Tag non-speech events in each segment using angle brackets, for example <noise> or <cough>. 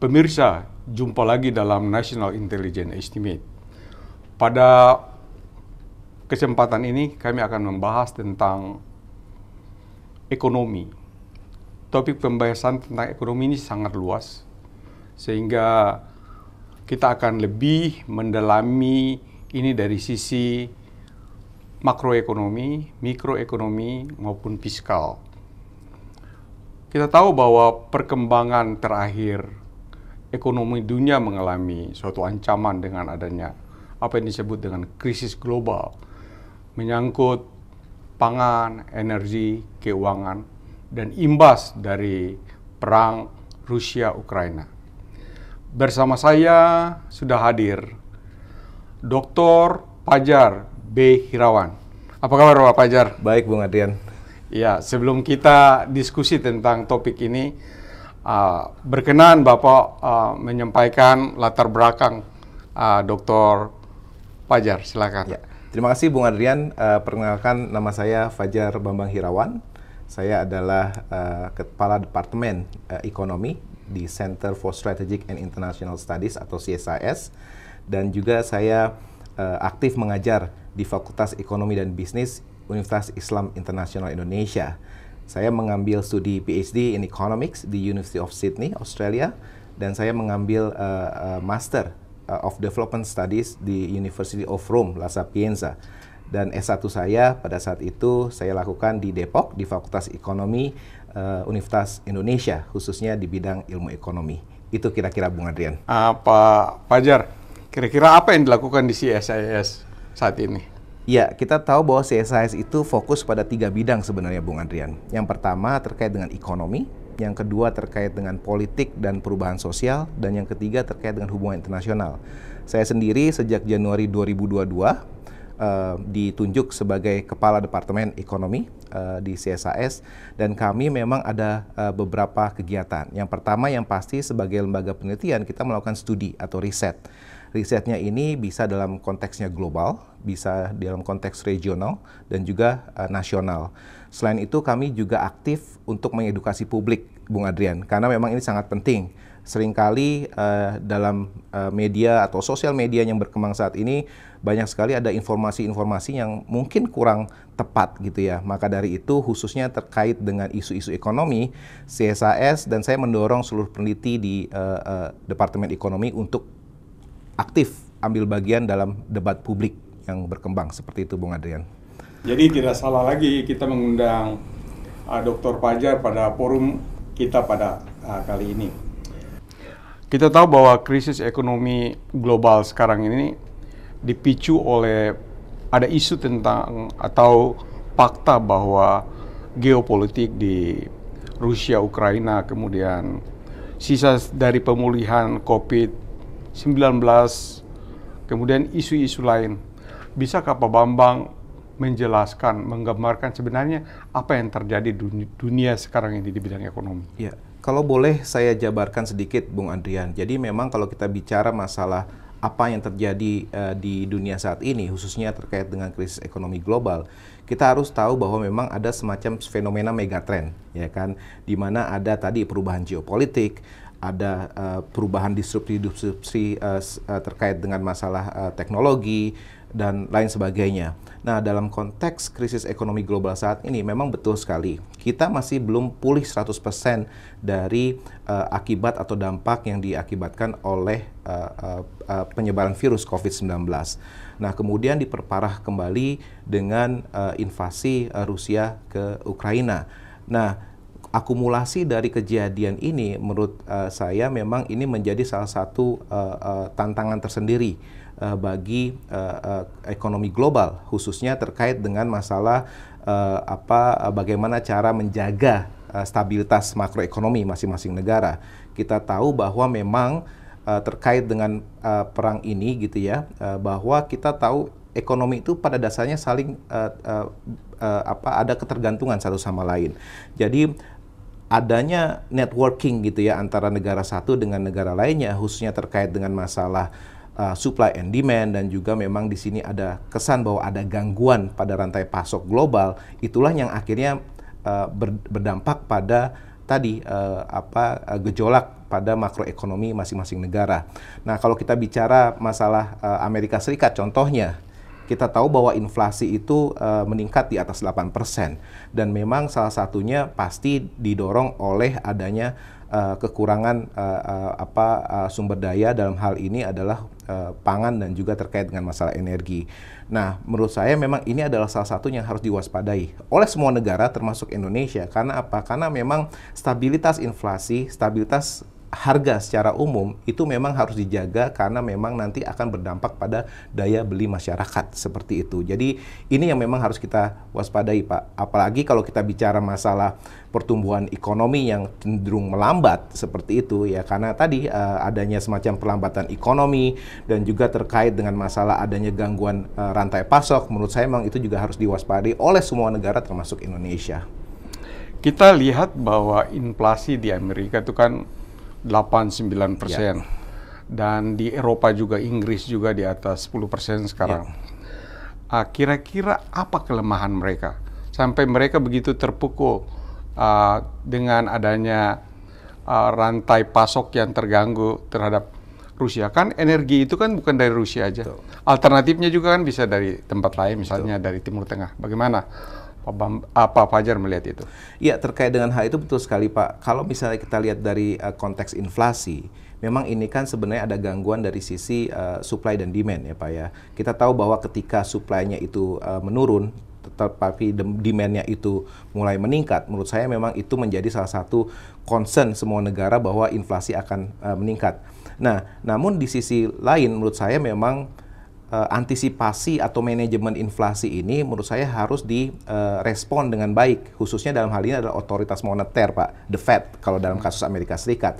Pemirsa, jumpa lagi dalam National Intelligence Estimate. Pada kesempatan ini kami akan membahas tentang ekonomi. Topik pembahasan tentang ekonomi ini sangat luas sehingga kita akan lebih mendalami ini dari sisi makroekonomi, mikroekonomi maupun fiskal. Kita tahu bahwa perkembangan terakhir ekonomi dunia mengalami suatu ancaman dengan adanya apa yang disebut dengan krisis global, menyangkut pangan, energi, keuangan, dan imbas dari perang Rusia-Ukraina. Bersama saya sudah hadir Dr. Pajar B. Hirawan. Apa kabar Pak Pajar? Baik Bung Adrian. Ya, sebelum kita diskusi tentang topik ini, Ah, berkenan Bapak uh, menyampaikan latar belakang uh, ah, Dr. Fajar, silakan. Ya. Terima kasih Bung Adrian. Uh, perkenalkan nama saya Fajar Bambang Hirawan. Saya adalah uh, Kepala Departemen uh, Ekonomi di Center for Strategic and International Studies atau CSIS dan juga saya uh, aktif mengajar di Fakultas Ekonomi dan Bisnis Universitas Islam Internasional Indonesia saya mengambil studi PhD in Economics di University of Sydney, Australia, dan saya mengambil uh, uh, Master uh, of Development Studies di University of Rome, La Sapienza. Dan S1 saya pada saat itu saya lakukan di Depok, di Fakultas Ekonomi uh, Universitas Indonesia, khususnya di bidang ilmu ekonomi. Itu kira-kira Bung Adrian. Pak Pajar, kira-kira apa yang dilakukan di CSIS saat ini? Ya, kita tahu bahwa CSIS itu fokus pada tiga bidang sebenarnya, Bung Andrian. Yang pertama terkait dengan ekonomi, yang kedua terkait dengan politik dan perubahan sosial, dan yang ketiga terkait dengan hubungan internasional. Saya sendiri sejak Januari 2022 uh, eh, ditunjuk sebagai Kepala Departemen Ekonomi uh, di CSIS, dan kami memang ada uh, beberapa kegiatan. Yang pertama yang pasti sebagai lembaga penelitian kita melakukan studi atau riset risetnya ini bisa dalam konteksnya global, bisa dalam konteks regional dan juga uh, nasional. Selain itu kami juga aktif untuk mengedukasi publik, Bung Adrian, karena memang ini sangat penting. Seringkali uh, dalam uh, media atau sosial media yang berkembang saat ini banyak sekali ada informasi-informasi yang mungkin kurang tepat gitu ya. Maka dari itu khususnya terkait dengan isu-isu ekonomi, CSAS dan saya mendorong seluruh peneliti di uh, uh, Departemen Ekonomi untuk aktif ambil bagian dalam debat publik yang berkembang seperti itu Bung Adrian. Jadi tidak salah lagi kita mengundang uh, Dr. Pajar pada forum kita pada uh, kali ini. Kita tahu bahwa krisis ekonomi global sekarang ini dipicu oleh ada isu tentang atau fakta bahwa geopolitik di Rusia Ukraina kemudian sisa dari pemulihan Covid kemudian isu-isu lain. bisa Pak Bambang menjelaskan, menggambarkan sebenarnya apa yang terjadi di dunia sekarang ini di bidang ekonomi? Ya, kalau boleh saya jabarkan sedikit, Bung Adrian. Jadi memang kalau kita bicara masalah apa yang terjadi uh, di dunia saat ini, khususnya terkait dengan krisis ekonomi global, kita harus tahu bahwa memang ada semacam fenomena megatrend, ya kan, di mana ada tadi perubahan geopolitik, ada uh, perubahan disrupsi-disrupsi uh, terkait dengan masalah uh, teknologi dan lain sebagainya. Nah, dalam konteks krisis ekonomi global saat ini memang betul sekali. Kita masih belum pulih 100% dari uh, akibat atau dampak yang diakibatkan oleh uh, uh, uh, penyebaran virus COVID-19. Nah, kemudian diperparah kembali dengan uh, invasi uh, Rusia ke Ukraina. Nah, akumulasi dari kejadian ini menurut uh, saya memang ini menjadi salah satu uh, uh, tantangan tersendiri uh, bagi uh, uh, ekonomi global khususnya terkait dengan masalah uh, apa uh, bagaimana cara menjaga uh, stabilitas makroekonomi masing-masing negara. Kita tahu bahwa memang uh, terkait dengan uh, perang ini gitu ya uh, bahwa kita tahu ekonomi itu pada dasarnya saling uh, uh, apa ada ketergantungan satu sama lain. Jadi adanya networking gitu ya antara negara satu dengan negara lainnya khususnya terkait dengan masalah uh, supply and demand dan juga memang di sini ada kesan bahwa ada gangguan pada rantai pasok global itulah yang akhirnya uh, ber, berdampak pada tadi uh, apa uh, gejolak pada makroekonomi masing-masing negara. Nah, kalau kita bicara masalah uh, Amerika Serikat contohnya kita tahu bahwa inflasi itu uh, meningkat di atas 8% dan memang salah satunya pasti didorong oleh adanya uh, kekurangan uh, uh, apa uh, sumber daya dalam hal ini adalah uh, pangan dan juga terkait dengan masalah energi. Nah, menurut saya memang ini adalah salah satu yang harus diwaspadai oleh semua negara termasuk Indonesia. Karena apa? Karena memang stabilitas inflasi, stabilitas harga secara umum itu memang harus dijaga karena memang nanti akan berdampak pada daya beli masyarakat seperti itu. Jadi ini yang memang harus kita waspadai Pak. Apalagi kalau kita bicara masalah pertumbuhan ekonomi yang cenderung melambat seperti itu ya karena tadi uh, adanya semacam perlambatan ekonomi dan juga terkait dengan masalah adanya gangguan uh, rantai pasok menurut saya memang itu juga harus diwaspadai oleh semua negara termasuk Indonesia. Kita lihat bahwa inflasi di Amerika itu kan 8-9 persen. Ya. Dan di Eropa juga, Inggris juga di atas 10 persen sekarang. Ya. Ah, kira-kira ya. uh, apa kelemahan mereka? Sampai mereka begitu terpukul uh, dengan adanya uh, rantai pasok yang terganggu terhadap Rusia. Kan energi itu kan bukan dari Rusia aja. Betul. Alternatifnya juga kan bisa dari tempat lain, misalnya Betul. dari Timur Tengah. Bagaimana? Pak Bam, apa ah, Fajar melihat itu? Ya terkait dengan hal itu betul sekali Pak. Kalau misalnya kita lihat dari uh, konteks inflasi, memang ini kan sebenarnya ada gangguan dari sisi uh, supply dan demand ya Pak ya. Kita tahu bahwa ketika supply-nya itu uh, menurun, tetapi demand-nya itu mulai meningkat, menurut saya memang itu menjadi salah satu concern semua negara bahwa inflasi akan uh, meningkat. Nah, namun di sisi lain menurut saya memang uh, antisipasi atau manajemen inflasi ini menurut saya harus direspon eh, uh, dengan baik khususnya dalam hal ini adalah otoritas moneter Pak the Fed kalau dalam hmm. kasus Amerika Serikat.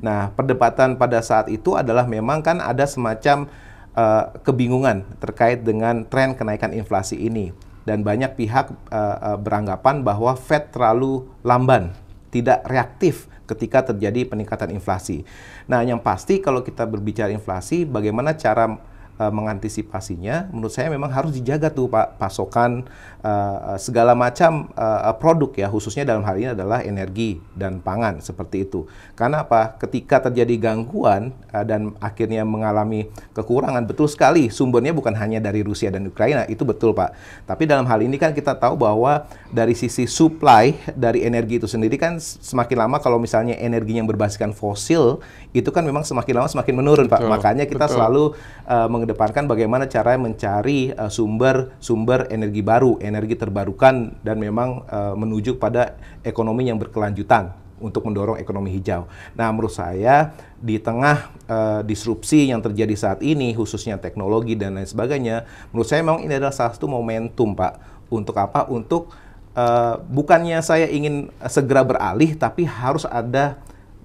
Nah, perdebatan pada saat itu adalah memang kan ada semacam uh, kebingungan terkait dengan tren kenaikan inflasi ini dan banyak pihak uh, beranggapan bahwa Fed terlalu lamban, tidak reaktif ketika terjadi peningkatan inflasi. Nah, yang pasti kalau kita berbicara inflasi, bagaimana cara Eh, mengantisipasinya, menurut saya memang harus dijaga tuh pak pasokan uh, segala macam uh, produk ya khususnya dalam hal ini adalah energi dan pangan seperti itu. Karena apa? Ketika terjadi gangguan uh, dan akhirnya mengalami kekurangan betul sekali sumbernya bukan hanya dari Rusia dan Ukraina itu betul Pak. Tapi dalam hal ini kan kita tahu bahwa dari sisi supply dari energi itu sendiri kan semakin lama kalau misalnya energi yang berbasiskan fosil itu kan memang semakin lama semakin menurun Pak. Makanya kita betul. selalu uh, mengedepankan bagaimana cara mencari sumber-sumber energi baru energi terbarukan dan memang uh, menuju pada ekonomi yang berkelanjutan untuk mendorong ekonomi hijau. Nah, menurut saya di tengah uh, disrupsi yang terjadi saat ini, khususnya teknologi dan lain sebagainya, menurut saya memang ini adalah salah satu momentum, Pak. Untuk apa? Untuk uh, bukannya saya ingin segera beralih, tapi harus ada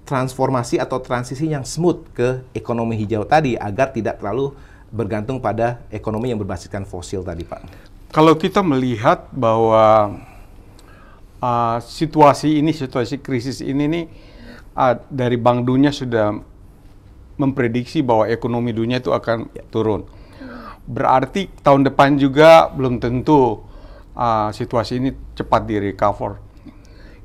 transformasi atau transisi yang smooth ke ekonomi hijau tadi agar tidak terlalu bergantung pada ekonomi yang berbasiskan fosil tadi, Pak kalau kita melihat bahwa uh, situasi ini, situasi krisis ini nih uh, dari Bank Dunia sudah memprediksi bahwa ekonomi dunia itu akan ya. turun. Berarti tahun depan juga belum tentu uh, situasi ini cepat di recover.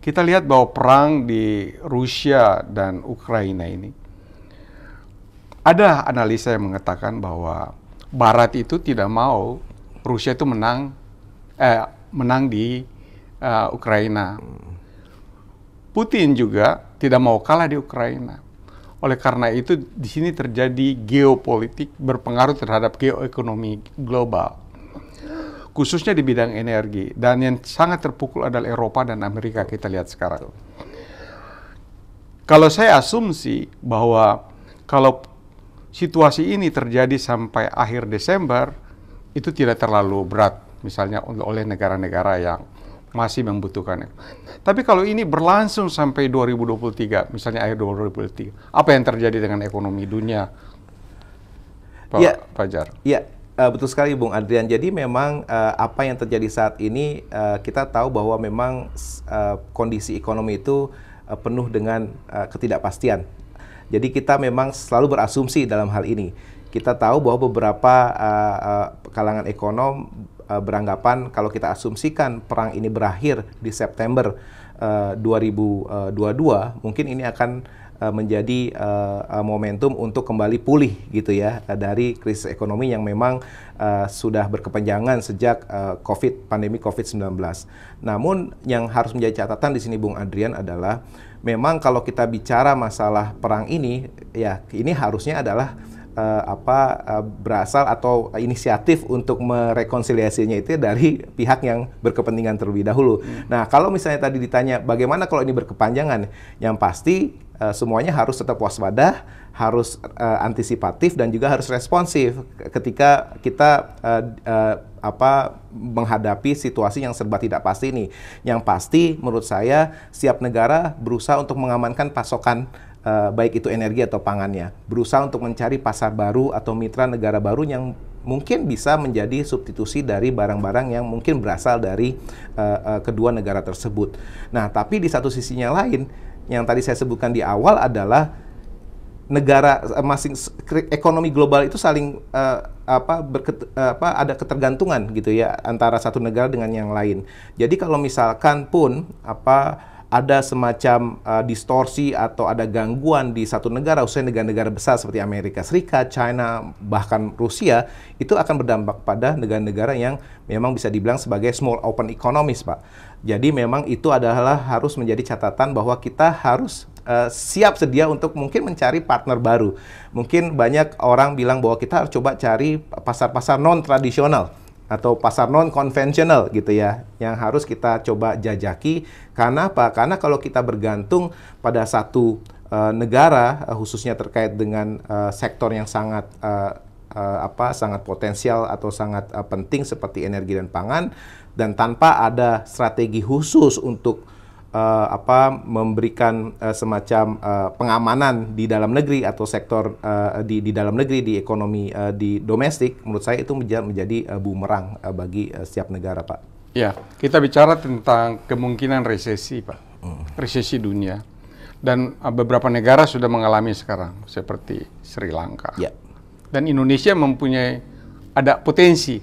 Kita lihat bahwa perang di Rusia dan Ukraina ini ada analisa yang mengatakan bahwa Barat itu tidak mau Rusia itu menang eh, menang di uh, Ukraina. Putin juga tidak mau kalah di Ukraina. Oleh karena itu di sini terjadi geopolitik berpengaruh terhadap geoekonomi global. Khususnya di bidang energi dan yang sangat terpukul adalah Eropa dan Amerika kita lihat sekarang. Kalau saya asumsi bahwa kalau situasi ini terjadi sampai akhir Desember, itu tidak terlalu berat misalnya oleh negara-negara yang masih membutuhkan. Tapi kalau ini berlangsung sampai 2023, misalnya akhir 2023, apa yang terjadi dengan ekonomi dunia, Pak ya, Fajar? Ya, eh, betul sekali Bung Adrian. Jadi memang eh, apa yang terjadi saat ini, eh, kita tahu bahwa memang kondisi ekonomi itu penuh dengan ketidakpastian. Jadi kita memang selalu berasumsi dalam hal ini kita tahu bahwa beberapa uh, uh, kalangan ekonom uh, beranggapan kalau kita asumsikan perang ini berakhir di September uh, 2022, mungkin ini akan uh, menjadi uh, momentum untuk kembali pulih gitu ya dari krisis ekonomi yang memang uh, sudah berkepanjangan sejak uh, COVID pandemi COVID-19. Namun yang harus menjadi catatan di sini Bung Adrian adalah memang kalau kita bicara masalah perang ini ya ini harusnya adalah uh, apa uh, berasal atau inisiatif untuk merekonsiliasinya itu dari pihak yang berkepentingan terlebih dahulu. Hmm. Nah, kalau misalnya tadi ditanya bagaimana kalau ini berkepanjangan, yang pasti uh, semuanya harus tetap waspada, harus uh, antisipatif dan juga harus responsif ketika kita uh, uh, apa menghadapi situasi yang serba tidak pasti ini. Yang pasti menurut saya siap negara berusaha untuk mengamankan pasokan Eh, baik itu energi atau pangannya. Berusaha untuk mencari pasar baru atau mitra negara baru yang mungkin bisa menjadi substitusi dari barang-barang yang mungkin berasal dari uh, uh, kedua negara tersebut. Nah, tapi di satu sisinya lain, yang tadi saya sebutkan di awal adalah negara uh, masing ekonomi global itu saling uh, apa, berket, uh, apa ada ketergantungan gitu ya antara satu negara dengan yang lain. Jadi kalau misalkan pun apa ada semacam uh, distorsi atau ada gangguan di satu negara, usai negara-negara besar seperti Amerika Serikat, China, bahkan Rusia, itu akan berdampak pada negara-negara yang memang bisa dibilang sebagai small open economies, Pak. Jadi memang itu adalah harus menjadi catatan bahwa kita harus uh, siap sedia untuk mungkin mencari partner baru. Mungkin banyak orang bilang bahwa kita harus coba cari pasar-pasar non-tradisional atau pasar non konvensional gitu ya yang harus kita coba jajaki karena apa karena kalau kita bergantung pada satu uh, negara uh, khususnya terkait dengan uh, sektor yang sangat uh, uh, apa sangat potensial atau sangat uh, penting seperti energi dan pangan dan tanpa ada strategi khusus untuk uh, apa memberikan uh, semacam uh, pengamanan di dalam negeri atau sektor uh, di di dalam negeri di ekonomi uh, di domestik menurut saya itu menjadi, menjadi uh, bumerang uh, bagi uh, setiap negara pak. Ya kita bicara tentang kemungkinan resesi pak, hmm. resesi dunia dan uh, beberapa negara sudah mengalami sekarang seperti Sri Lanka. Ya. Dan Indonesia mempunyai ada potensi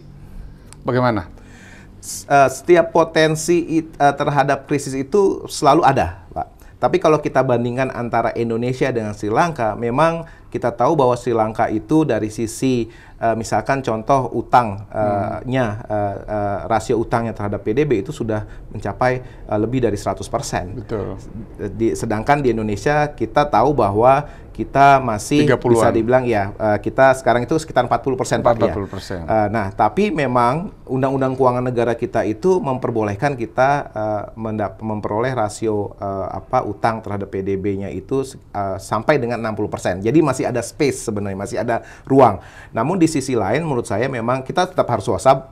bagaimana? uh, setiap potensi it, uh, terhadap krisis itu selalu ada, Pak. Tapi kalau kita bandingkan antara Indonesia dengan Sri Lanka, memang kita tahu bahwa Sri Lanka itu dari sisi uh, misalkan contoh utangnya, uh, hmm. uh, uh, rasio utangnya terhadap PDB itu sudah mencapai uh, lebih dari 100%. Betul. Di, sedangkan di Indonesia kita tahu bahwa kita masih bisa dibilang ya uh, kita sekarang itu sekitar 40 persen ya. Uh, nah tapi memang undang-undang keuangan negara kita itu memperbolehkan kita uh, memperoleh rasio uh, apa utang terhadap PDB-nya itu uh, sampai dengan 60 persen. Jadi masih ada space sebenarnya masih ada ruang. Namun di sisi lain menurut saya memang kita tetap harus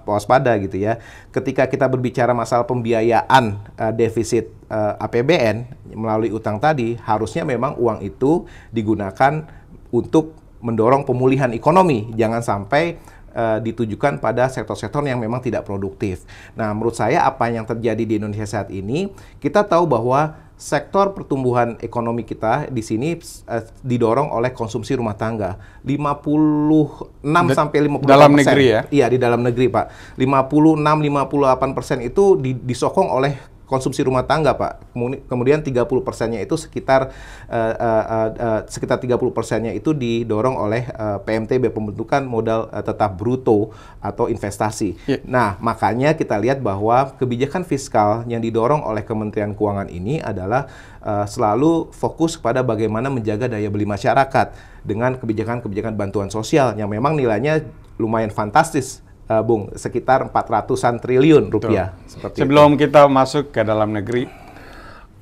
waspada gitu ya. Ketika kita berbicara masalah pembiayaan uh, defisit uh, eh, APBN melalui utang tadi harusnya memang uang itu digunakan untuk mendorong pemulihan ekonomi jangan sampai uh, ditujukan pada sektor-sektor yang memang tidak produktif. Nah, menurut saya apa yang terjadi di Indonesia saat ini, kita tahu bahwa sektor pertumbuhan ekonomi kita di sini uh, didorong oleh konsumsi rumah tangga. 56 da sampai 50 dalam negeri ya. Iya, di dalam negeri, Pak. 56 58 persen itu disokong oleh konsumsi rumah tangga, Pak. Kemudian 30 persennya itu sekitar uh, uh, uh, sekitar 30 persennya itu didorong oleh uh, eh, PMTB pembentukan modal uh, tetap bruto atau investasi. Yeah. Nah, makanya kita lihat bahwa kebijakan fiskal yang didorong oleh Kementerian Keuangan ini adalah uh, selalu fokus kepada bagaimana menjaga daya beli masyarakat dengan kebijakan-kebijakan bantuan sosial yang memang nilainya lumayan fantastis uh, Bung, sekitar 400-an triliun rupiah. Seperti Sebelum itu. kita masuk ke dalam negeri,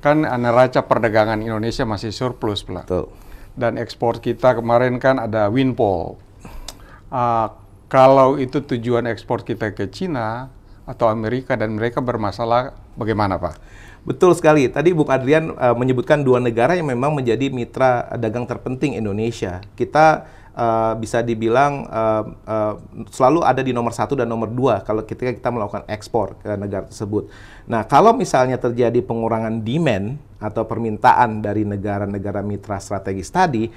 kan neraca perdagangan Indonesia masih surplus, Pak. Dan ekspor kita kemarin kan ada windfall. Uh, kalau itu tujuan ekspor kita ke Cina atau Amerika dan mereka bermasalah, bagaimana, Pak? Betul sekali. Tadi Bung Adrian uh, menyebutkan dua negara yang memang menjadi mitra dagang terpenting Indonesia. Kita Eh, bisa dibilang uh, uh, selalu ada di nomor satu dan nomor dua kalau ketika kita melakukan ekspor ke negara tersebut. Nah, kalau misalnya terjadi pengurangan demand atau permintaan dari negara-negara mitra strategis tadi,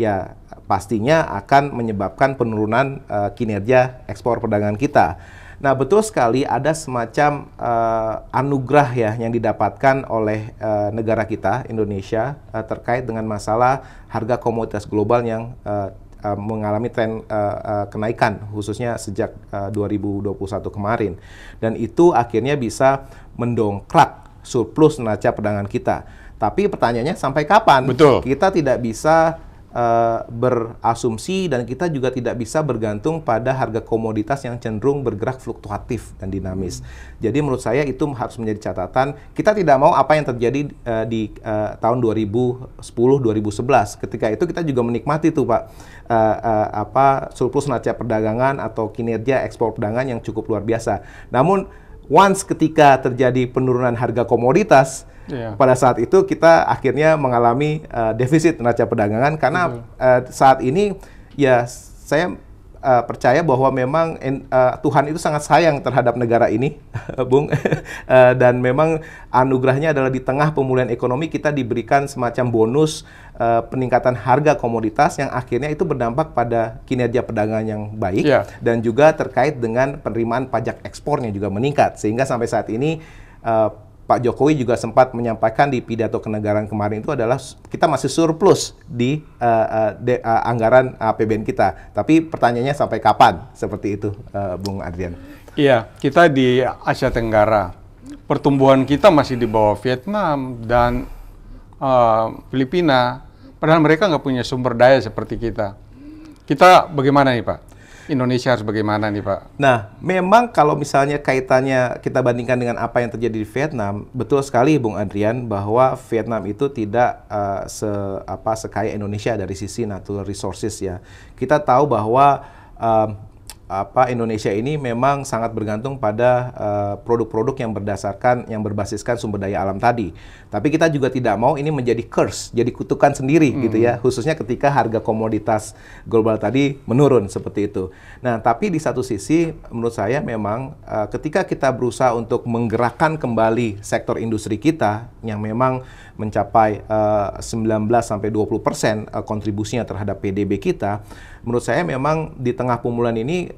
ya pastinya akan menyebabkan penurunan uh, kinerja ekspor perdagangan kita. Nah, betul sekali ada semacam uh, anugerah ya yang didapatkan oleh uh, negara kita Indonesia uh, terkait dengan masalah harga komoditas global yang uh, Eh, mengalami tren uh, uh, kenaikan khususnya sejak uh, 2021 kemarin dan itu akhirnya bisa mendongkrak surplus neraca perdagangan kita. Tapi pertanyaannya sampai kapan? Betul. Kita tidak bisa Eh, berasumsi dan kita juga tidak bisa bergantung pada harga komoditas yang cenderung bergerak fluktuatif dan dinamis. Hmm. Jadi menurut saya itu harus menjadi catatan. Kita tidak mau apa yang terjadi uh, di uh, tahun 2010 2011. Ketika itu kita juga menikmati tuh Pak uh, uh, apa surplus neraca perdagangan atau kinerja ekspor perdagangan yang cukup luar biasa. Namun once ketika terjadi penurunan harga komoditas yeah. pada saat itu kita akhirnya mengalami uh, defisit neraca perdagangan karena mm. uh, saat ini ya saya uh, percaya bahwa memang uh, Tuhan itu sangat sayang terhadap negara ini, <laughs> Bung. uh, dan memang anugerahnya adalah di tengah pemulihan ekonomi kita diberikan semacam bonus uh, peningkatan harga komoditas yang akhirnya itu berdampak pada kinerja perdagangan yang baik yeah. dan juga terkait dengan penerimaan pajak ekspornya juga meningkat sehingga sampai saat ini uh, Pak Jokowi juga sempat menyampaikan di pidato kenegaraan kemarin itu adalah kita masih surplus di uh, uh, de, uh, anggaran APBN kita. Tapi pertanyaannya sampai kapan? Seperti itu, uh, Bung Adrian. Iya, kita di Asia Tenggara. Pertumbuhan kita masih di bawah Vietnam dan uh, Filipina, padahal mereka nggak punya sumber daya seperti kita. Kita bagaimana nih Pak? Indonesia harus bagaimana nih Pak? Nah, memang kalau misalnya kaitannya kita bandingkan dengan apa yang terjadi di Vietnam, betul sekali Bung Adrian bahwa Vietnam itu tidak uh, se apa sekaya Indonesia dari sisi natural resources ya. Kita tahu bahwa uh, apa Indonesia ini memang sangat bergantung pada eh, produk-produk uh, yang berdasarkan yang berbasiskan sumber daya alam tadi. Tapi kita juga tidak mau ini menjadi curse, jadi kutukan sendiri hmm. gitu ya, khususnya ketika harga komoditas global tadi menurun seperti itu. Nah, tapi di satu sisi menurut saya memang uh, ketika kita berusaha untuk menggerakkan kembali sektor industri kita yang memang mencapai uh, eh, 19 sampai 20% kontribusinya terhadap PDB kita menurut saya memang di tengah pemulihan ini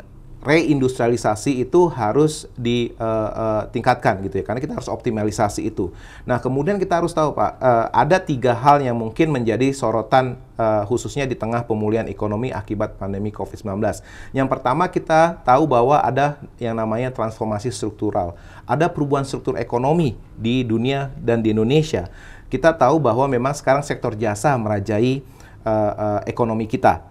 reindustrialisasi itu harus ditingkatkan eh, eh, gitu ya karena kita harus optimalisasi itu. Nah kemudian kita harus tahu pak eh, ada tiga hal yang mungkin menjadi sorotan khususnya di tengah pemulihan ekonomi akibat pandemi COVID-19. Yang pertama kita tahu bahwa ada yang namanya transformasi struktural, ada perubahan struktur ekonomi di dunia dan di Indonesia. Kita tahu bahwa memang sekarang sektor jasa merajai uh, uh, ekonomi kita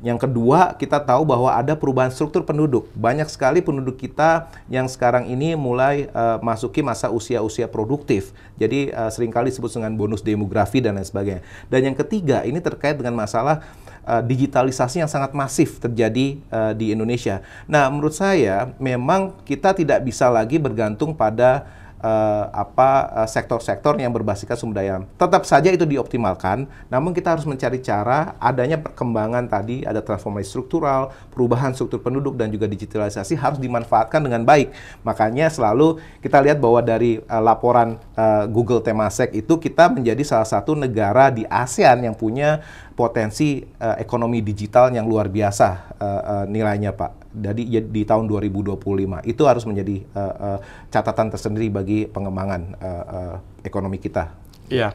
yang kedua, kita tahu bahwa ada perubahan struktur penduduk. Banyak sekali penduduk kita yang sekarang ini mulai uh, masuki masa usia-usia produktif. Jadi uh, seringkali disebut dengan bonus demografi dan lain sebagainya. Dan yang ketiga, ini terkait dengan masalah uh, digitalisasi yang sangat masif terjadi uh, di Indonesia. Nah, menurut saya memang kita tidak bisa lagi bergantung pada uh, apa eh, sektor-sektor uh, yang berbasiskan sumber daya. Tetap saja itu dioptimalkan, namun kita harus mencari cara adanya perkembangan tadi ada transformasi struktural, perubahan struktur penduduk dan juga digitalisasi harus dimanfaatkan dengan baik. Makanya selalu kita lihat bahwa dari uh, laporan uh, Google Temasek itu kita menjadi salah satu negara di ASEAN yang punya potensi uh, ekonomi digital yang luar biasa uh, uh, nilainya, Pak jadi di tahun 2025 itu harus menjadi uh, uh, catatan tersendiri bagi pengembangan uh, uh, ekonomi kita. Iya,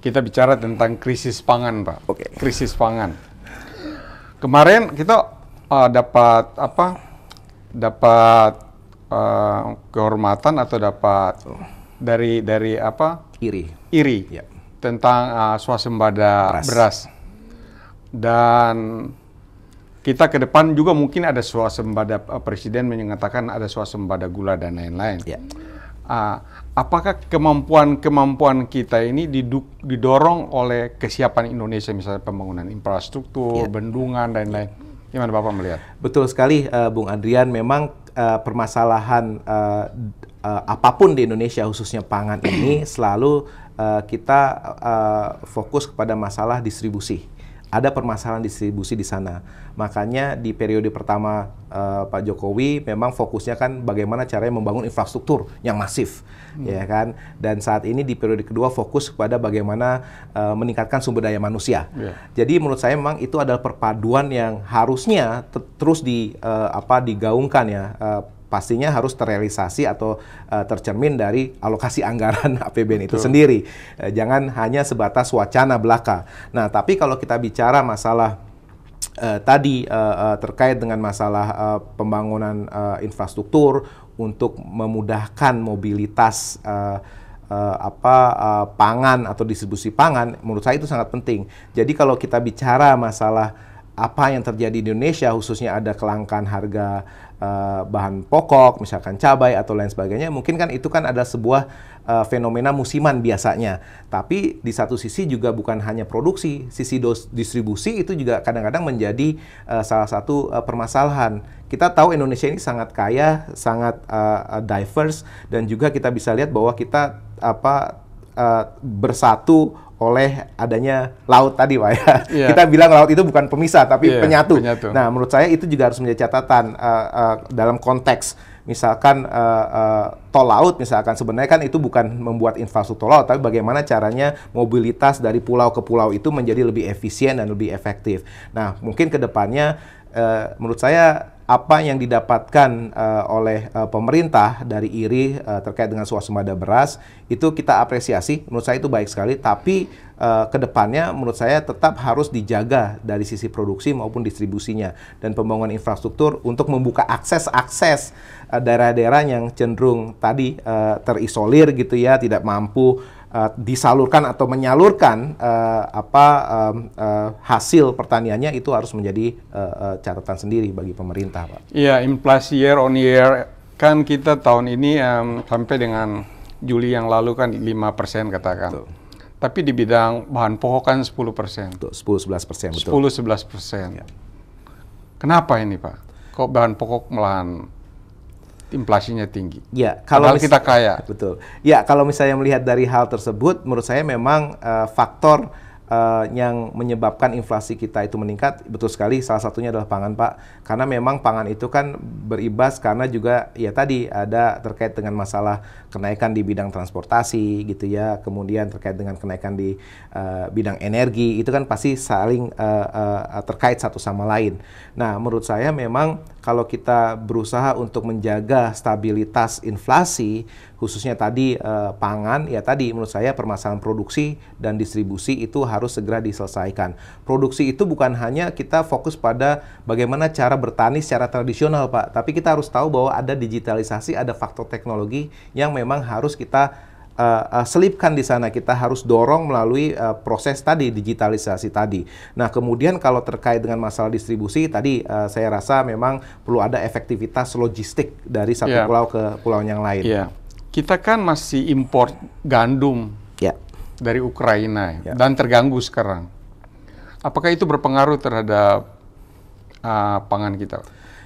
kita bicara tentang krisis pangan, Pak. Oke. Okay. Krisis pangan. Kemarin kita uh, dapat apa? Dapat uh, kehormatan atau dapat dari dari apa? Iri. Iri. Ya. Tentang uh, swasembada beras. beras. Dan kita ke depan juga mungkin ada suasembada eh, presiden menyatakan ada suasembada gula dan lain-lain. Ya. Uh, apakah kemampuan-kemampuan kita ini didorong oleh kesiapan Indonesia misalnya pembangunan infrastruktur, ya. bendungan dan lain-lain? Gimana Bapak melihat? Betul sekali uh, Bung Adrian, memang uh, permasalahan uh, uh, apapun di Indonesia khususnya pangan ini selalu uh, kita uh, fokus kepada masalah distribusi ada permasalahan distribusi di sana. Makanya di periode pertama uh, Pak Jokowi memang fokusnya kan bagaimana caranya membangun infrastruktur yang masif, hmm. ya kan. Dan saat ini di periode kedua fokus kepada bagaimana uh, meningkatkan sumber daya manusia. Yeah. Jadi menurut saya memang itu adalah perpaduan yang harusnya terus di uh, apa digaungkan ya. Uh, pastinya harus terrealisasi atau uh, tercermin dari alokasi <laughs> anggaran APBN Betul. itu sendiri. Uh, jangan hanya sebatas wacana belaka. Nah, tapi kalau kita bicara masalah uh, tadi uh, uh, terkait dengan masalah uh, pembangunan uh, infrastruktur untuk memudahkan mobilitas uh, uh, apa uh, pangan atau distribusi pangan menurut saya itu sangat penting. Jadi kalau kita bicara masalah apa yang terjadi di Indonesia khususnya ada kelangkaan harga Eh, bahan pokok, misalkan cabai atau lain sebagainya, mungkin kan itu kan ada sebuah uh, fenomena musiman biasanya. Tapi di satu sisi juga bukan hanya produksi, sisi dos distribusi itu juga kadang-kadang menjadi uh, salah satu uh, permasalahan. Kita tahu Indonesia ini sangat kaya, sangat uh, diverse dan juga kita bisa lihat bahwa kita apa uh, bersatu oleh adanya laut tadi Pak ya. Yeah. Kita bilang laut itu bukan pemisah tapi yeah, penyatu. penyatu. Nah, menurut saya itu juga harus menjadi catatan uh, uh, dalam konteks misalkan uh, uh, tol laut misalkan sebenarnya kan itu bukan membuat infrastruktur laut tapi bagaimana caranya mobilitas dari pulau ke pulau itu menjadi lebih efisien dan lebih efektif. Nah, mungkin kedepannya uh, menurut saya apa yang didapatkan uh, oleh uh, pemerintah dari IRI uh, terkait dengan swasembada beras itu kita apresiasi menurut saya itu baik sekali tapi uh, kedepannya menurut saya tetap harus dijaga dari sisi produksi maupun distribusinya dan pembangunan infrastruktur untuk membuka akses-akses uh, daerah-daerah yang cenderung tadi uh, terisolir gitu ya tidak mampu Eh, disalurkan atau menyalurkan uh, apa um, uh, hasil pertaniannya itu harus menjadi uh, uh, catatan sendiri bagi pemerintah, Pak. Iya, inflasi year on year kan kita tahun ini um, sampai dengan Juli yang lalu kan lima persen katakan. Betul. Tapi di bidang bahan pokok kan 10%. persen. 10 11 persen. 10 11 persen. Iya. Kenapa ini Pak? Kok bahan pokok melahan? inflasinya tinggi. Ya, kalau kita kaya. <laughs> Betul. Ya, kalau misalnya melihat dari hal tersebut, menurut saya memang uh, faktor Eh, yang menyebabkan inflasi kita itu meningkat betul sekali salah satunya adalah pangan Pak karena memang pangan itu kan beribas karena juga ya tadi ada terkait dengan masalah kenaikan di bidang transportasi gitu ya kemudian terkait dengan kenaikan di uh, bidang energi itu kan pasti saling uh, uh, terkait satu sama lain. Nah, menurut saya memang kalau kita berusaha untuk menjaga stabilitas inflasi khususnya tadi eh, pangan ya tadi menurut saya permasalahan produksi dan distribusi itu harus segera diselesaikan. Produksi itu bukan hanya kita fokus pada bagaimana cara bertani secara tradisional Pak, tapi kita harus tahu bahwa ada digitalisasi, ada faktor teknologi yang memang harus kita Uh, uh, selipkan di sana kita harus dorong melalui uh, proses tadi digitalisasi tadi. Nah kemudian kalau terkait dengan masalah distribusi tadi uh, saya rasa memang perlu ada efektivitas logistik dari satu yeah. pulau ke pulau yang lain. Yeah kita kan masih import gandum ya. dari Ukraina ya. ya. dan terganggu sekarang. Apakah itu berpengaruh terhadap uh, pangan kita?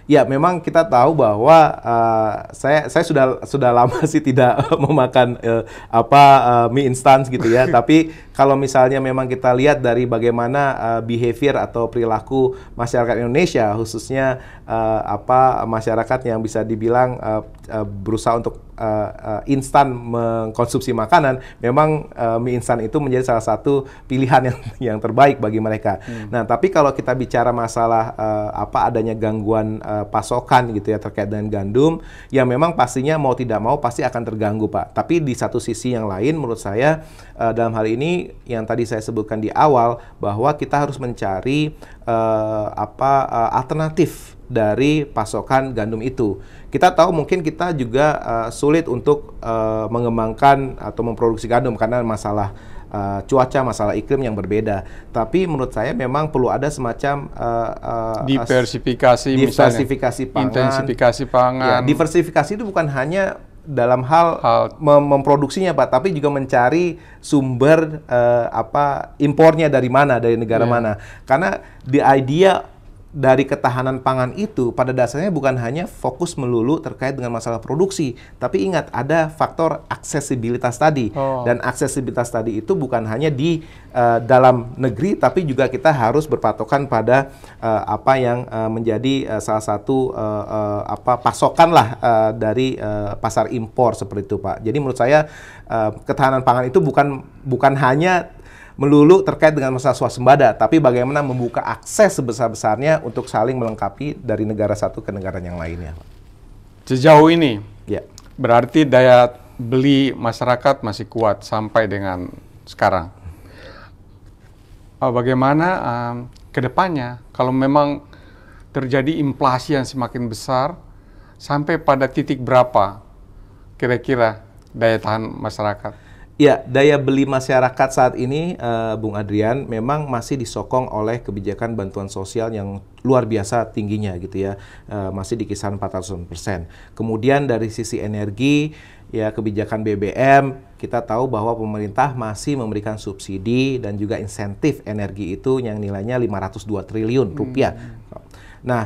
Ya, memang kita tahu bahwa uh, saya saya sudah sudah lama <laughs> sih tidak <laughs> memakan uh, apa uh, mie instan gitu ya, <laughs> tapi kalau misalnya memang kita lihat dari bagaimana uh, behavior atau perilaku masyarakat Indonesia khususnya uh, apa masyarakat yang bisa dibilang uh, uh, berusaha untuk uh, uh, instan mengkonsumsi makanan, memang uh, mie instan itu menjadi salah satu pilihan yang <laughs> yang terbaik bagi mereka. Hmm. Nah, tapi kalau kita bicara masalah uh, apa adanya gangguan uh, pasokan gitu ya terkait dengan gandum, ya memang pastinya mau tidak mau pasti akan terganggu, Pak. Tapi di satu sisi yang lain menurut saya uh, dalam hal ini yang tadi saya sebutkan di awal bahwa kita harus mencari uh, apa uh, alternatif dari pasokan gandum itu. Kita tahu mungkin kita juga uh, sulit untuk uh, mengembangkan atau memproduksi gandum karena masalah uh, cuaca, masalah iklim yang berbeda. Tapi menurut saya memang perlu ada semacam uh, uh, diversifikasi, diversifikasi misalnya, pangan, intensifikasi pangan. Ya, diversifikasi itu bukan hanya dalam hal, hal. Mem memproduksinya pak, tapi juga mencari sumber uh, apa impornya dari mana dari negara yeah. mana. Karena the idea dari ketahanan pangan itu pada dasarnya bukan hanya fokus melulu terkait dengan masalah produksi, tapi ingat ada faktor aksesibilitas tadi oh. dan aksesibilitas tadi itu bukan hanya di uh, dalam negeri, tapi juga kita harus berpatokan pada uh, apa yang uh, menjadi uh, salah satu uh, uh, apa pasokan lah uh, dari uh, pasar impor seperti itu, Pak. Jadi menurut saya uh, ketahanan pangan itu bukan bukan hanya melulu terkait dengan masalah swasembada, tapi bagaimana membuka akses sebesar-besarnya untuk saling melengkapi dari negara satu ke negara yang lainnya. Sejauh ini, ya. berarti daya beli masyarakat masih kuat sampai dengan sekarang. Eh, bagaimana um, eh, kedepannya kalau memang terjadi inflasi yang semakin besar sampai pada titik berapa kira-kira daya tahan masyarakat? Ya, daya beli masyarakat saat ini, uh, Bung Adrian, memang masih disokong oleh kebijakan bantuan sosial yang luar biasa tingginya gitu ya, uh, masih di kisaran 400 persen. Kemudian dari sisi energi, ya kebijakan BBM, kita tahu bahwa pemerintah masih memberikan subsidi dan juga insentif energi itu yang nilainya 502 triliun rupiah. Hmm. Nah,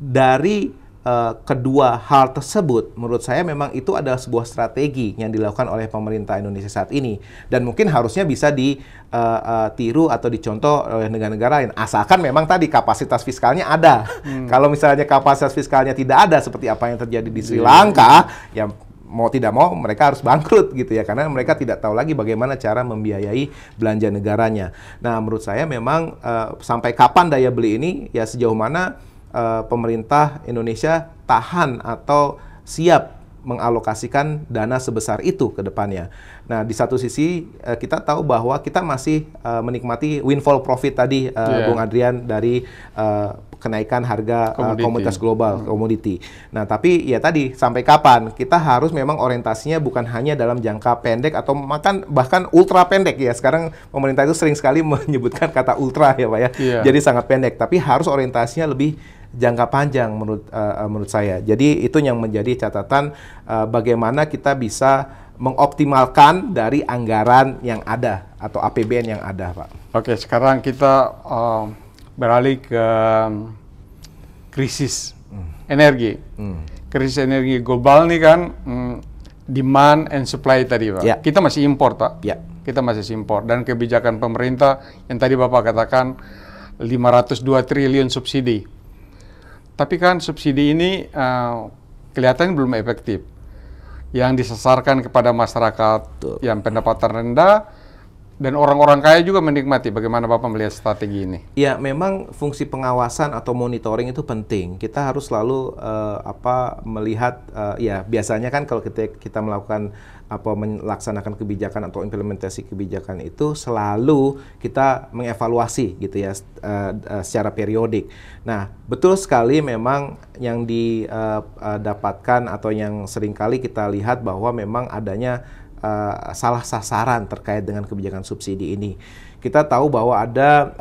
dari Eh, kedua hal tersebut, menurut saya memang itu adalah sebuah strategi yang dilakukan oleh pemerintah Indonesia saat ini dan mungkin harusnya bisa ditiru eh, eh, atau dicontoh oleh negara-negara lain asalkan memang tadi kapasitas fiskalnya ada. Hmm. <laughs> Kalau misalnya kapasitas fiskalnya tidak ada seperti apa yang terjadi di iya, Sri iya, Lanka, iya. ya mau tidak mau mereka harus bangkrut gitu ya karena mereka tidak tahu lagi bagaimana cara membiayai belanja negaranya. Nah, menurut saya memang sampai kapan daya beli ini ya sejauh mana uh, pemerintah Indonesia tahan atau siap mengalokasikan dana sebesar itu ke depannya. Nah, di satu sisi uh, kita tahu bahwa kita masih uh, menikmati windfall profit tadi uh, yeah. Bung Adrian dari uh, kenaikan harga Uh, komunitas global hmm. komoditi. Nah, tapi ya tadi sampai kapan kita harus memang orientasinya bukan hanya dalam jangka pendek atau makan bahkan ultra pendek ya. Sekarang pemerintah itu sering sekali <laughs> menyebutkan kata ultra ya, Pak ya. Yeah. Jadi sangat pendek, tapi harus orientasinya lebih jangka panjang menurut uh, menurut saya. Jadi itu yang menjadi catatan uh, bagaimana kita bisa mengoptimalkan dari anggaran yang ada atau APBN yang ada, Pak. Oke, sekarang kita uh, beralih ke mm, krisis hmm. energi. Hmm. Krisis energi global nih kan hmm, demand and supply tadi, Pak. Ya. Kita masih impor, Pak. Ya. Kita masih impor dan kebijakan pemerintah yang tadi Bapak katakan 502 triliun subsidi tapi kan subsidi ini uh, eh, kelihatan belum efektif. Yang disesarkan kepada masyarakat Tuh. yang pendapatan rendah dan orang-orang kaya juga menikmati bagaimana Bapak melihat strategi ini. Ya, memang fungsi pengawasan atau monitoring itu penting. Kita harus selalu uh, apa melihat uh, ya biasanya kan kalau kita kita melakukan apa melaksanakan kebijakan atau implementasi kebijakan itu selalu kita mengevaluasi gitu ya uh, uh, secara periodik. Nah, betul sekali memang yang didapatkan atau yang seringkali kita lihat bahwa memang adanya Eh, salah sasaran terkait dengan kebijakan subsidi ini. Kita tahu bahwa ada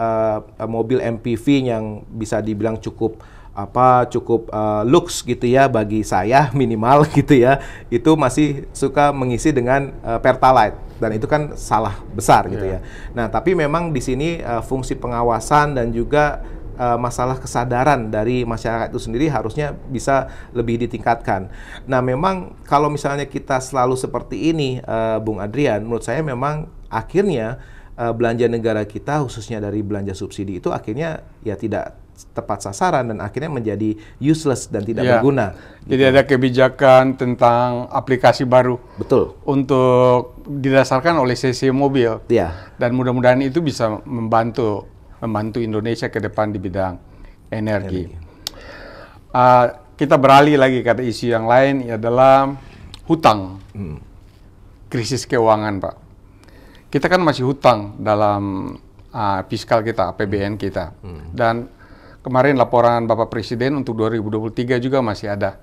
uh, mobil MPV yang bisa dibilang cukup apa cukup uh, eh, lux gitu ya bagi saya <laughs> minimal gitu ya itu masih suka mengisi dengan uh, pertalite dan itu kan salah besar gitu yeah. ya. Nah tapi memang di sini uh, fungsi pengawasan dan juga uh, masalah kesadaran dari masyarakat itu sendiri harusnya bisa lebih ditingkatkan. Nah, memang kalau misalnya kita selalu seperti ini, uh, Bung Adrian, menurut saya memang akhirnya uh, belanja negara kita khususnya dari belanja subsidi itu akhirnya ya tidak tepat sasaran dan akhirnya menjadi useless dan tidak ya. berguna. Gitu. Jadi ada kebijakan tentang aplikasi baru. Betul. Untuk didasarkan oleh CC mobil. Iya. Dan mudah-mudahan itu bisa membantu membantu Indonesia ke depan di bidang energi. Uh, kita beralih lagi ke isu yang lain adalah ya hutang, hmm. krisis keuangan, Pak. Kita kan masih hutang dalam uh, fiskal kita, APBN kita, hmm. dan kemarin laporan Bapak Presiden untuk 2023 juga masih ada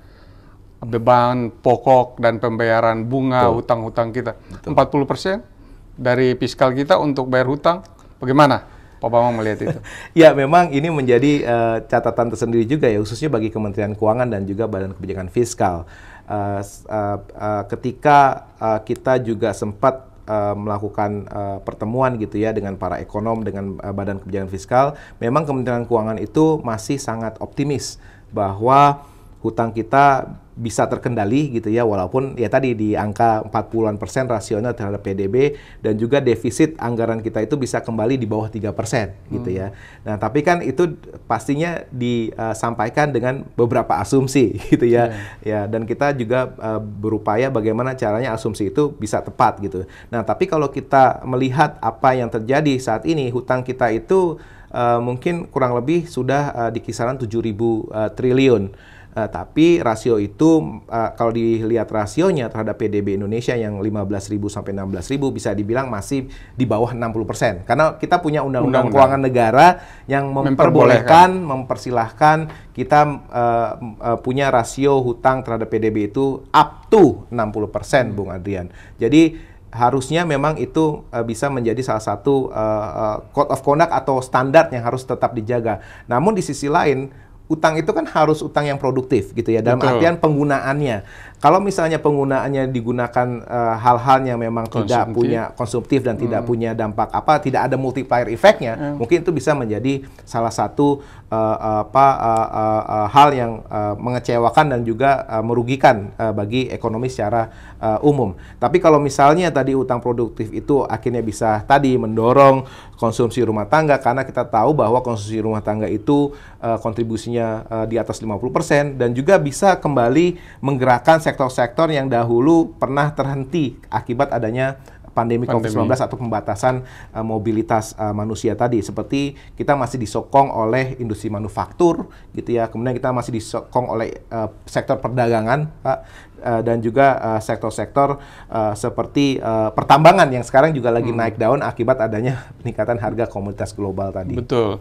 beban pokok dan pembayaran bunga hutang-hutang kita Betul. 40 dari fiskal kita untuk bayar hutang bagaimana Papa mau melihat itu? <laughs> ya, memang ini menjadi uh, catatan tersendiri juga ya, khususnya bagi Kementerian Keuangan dan juga Badan Kebijakan Fiskal. Uh, uh, uh, ketika uh, kita juga sempat uh, melakukan uh, pertemuan gitu ya dengan para ekonom dengan uh, Badan Kebijakan Fiskal, memang Kementerian Keuangan itu masih sangat optimis bahwa hutang kita bisa terkendali gitu ya walaupun ya tadi di angka 40-an persen rasionya terhadap PDB dan juga defisit anggaran kita itu bisa kembali di bawah 3 persen gitu ya. hmm. ya. Nah tapi kan itu pastinya disampaikan dengan beberapa asumsi <laughs> gitu ya. Yeah. Ya dan kita juga uh, berupaya bagaimana caranya asumsi itu bisa tepat gitu. Nah tapi kalau kita melihat apa yang terjadi saat ini hutang kita itu uh, mungkin kurang lebih sudah uh, di kisaran 7.000 uh, triliun Uh, tapi rasio itu uh, kalau dilihat rasionya terhadap PDB Indonesia yang ribu sampai ribu bisa dibilang masih di bawah 60% karena kita punya undang-undang keuangan negara yang memperbolehkan, mempersilahkan kita uh, uh, punya rasio hutang terhadap PDB itu up to 60% hmm. Bung Adrian. Jadi harusnya memang itu uh, bisa menjadi salah satu uh, uh, code of conduct atau standar yang harus tetap dijaga. Namun di sisi lain utang itu kan harus utang yang produktif gitu ya dalam Betul. artian penggunaannya kalau misalnya penggunaannya digunakan eh, hal-hal uh, yang memang konsumtif. tidak punya konsumtif dan hmm. tidak punya dampak apa, tidak ada multiplier efeknya, hmm. mungkin itu bisa menjadi salah satu uh, apa uh, uh, uh, hal yang uh, mengecewakan dan juga uh, merugikan uh, bagi ekonomi secara uh, umum. Tapi kalau misalnya tadi utang produktif itu akhirnya bisa tadi mendorong konsumsi rumah tangga karena kita tahu bahwa konsumsi rumah tangga itu uh, kontribusinya uh, di atas 50% dan juga bisa kembali menggerakkan sektor-sektor yang dahulu pernah terhenti akibat adanya pandemi, pandemi. COVID-19 atau pembatasan uh, mobilitas uh, manusia tadi seperti kita masih disokong oleh industri manufaktur gitu ya kemudian kita masih disokong oleh uh, sektor perdagangan Pak uh, dan juga sektor-sektor uh, uh, seperti uh, pertambangan yang sekarang juga lagi hmm. naik daun akibat adanya peningkatan harga komoditas global tadi. Betul.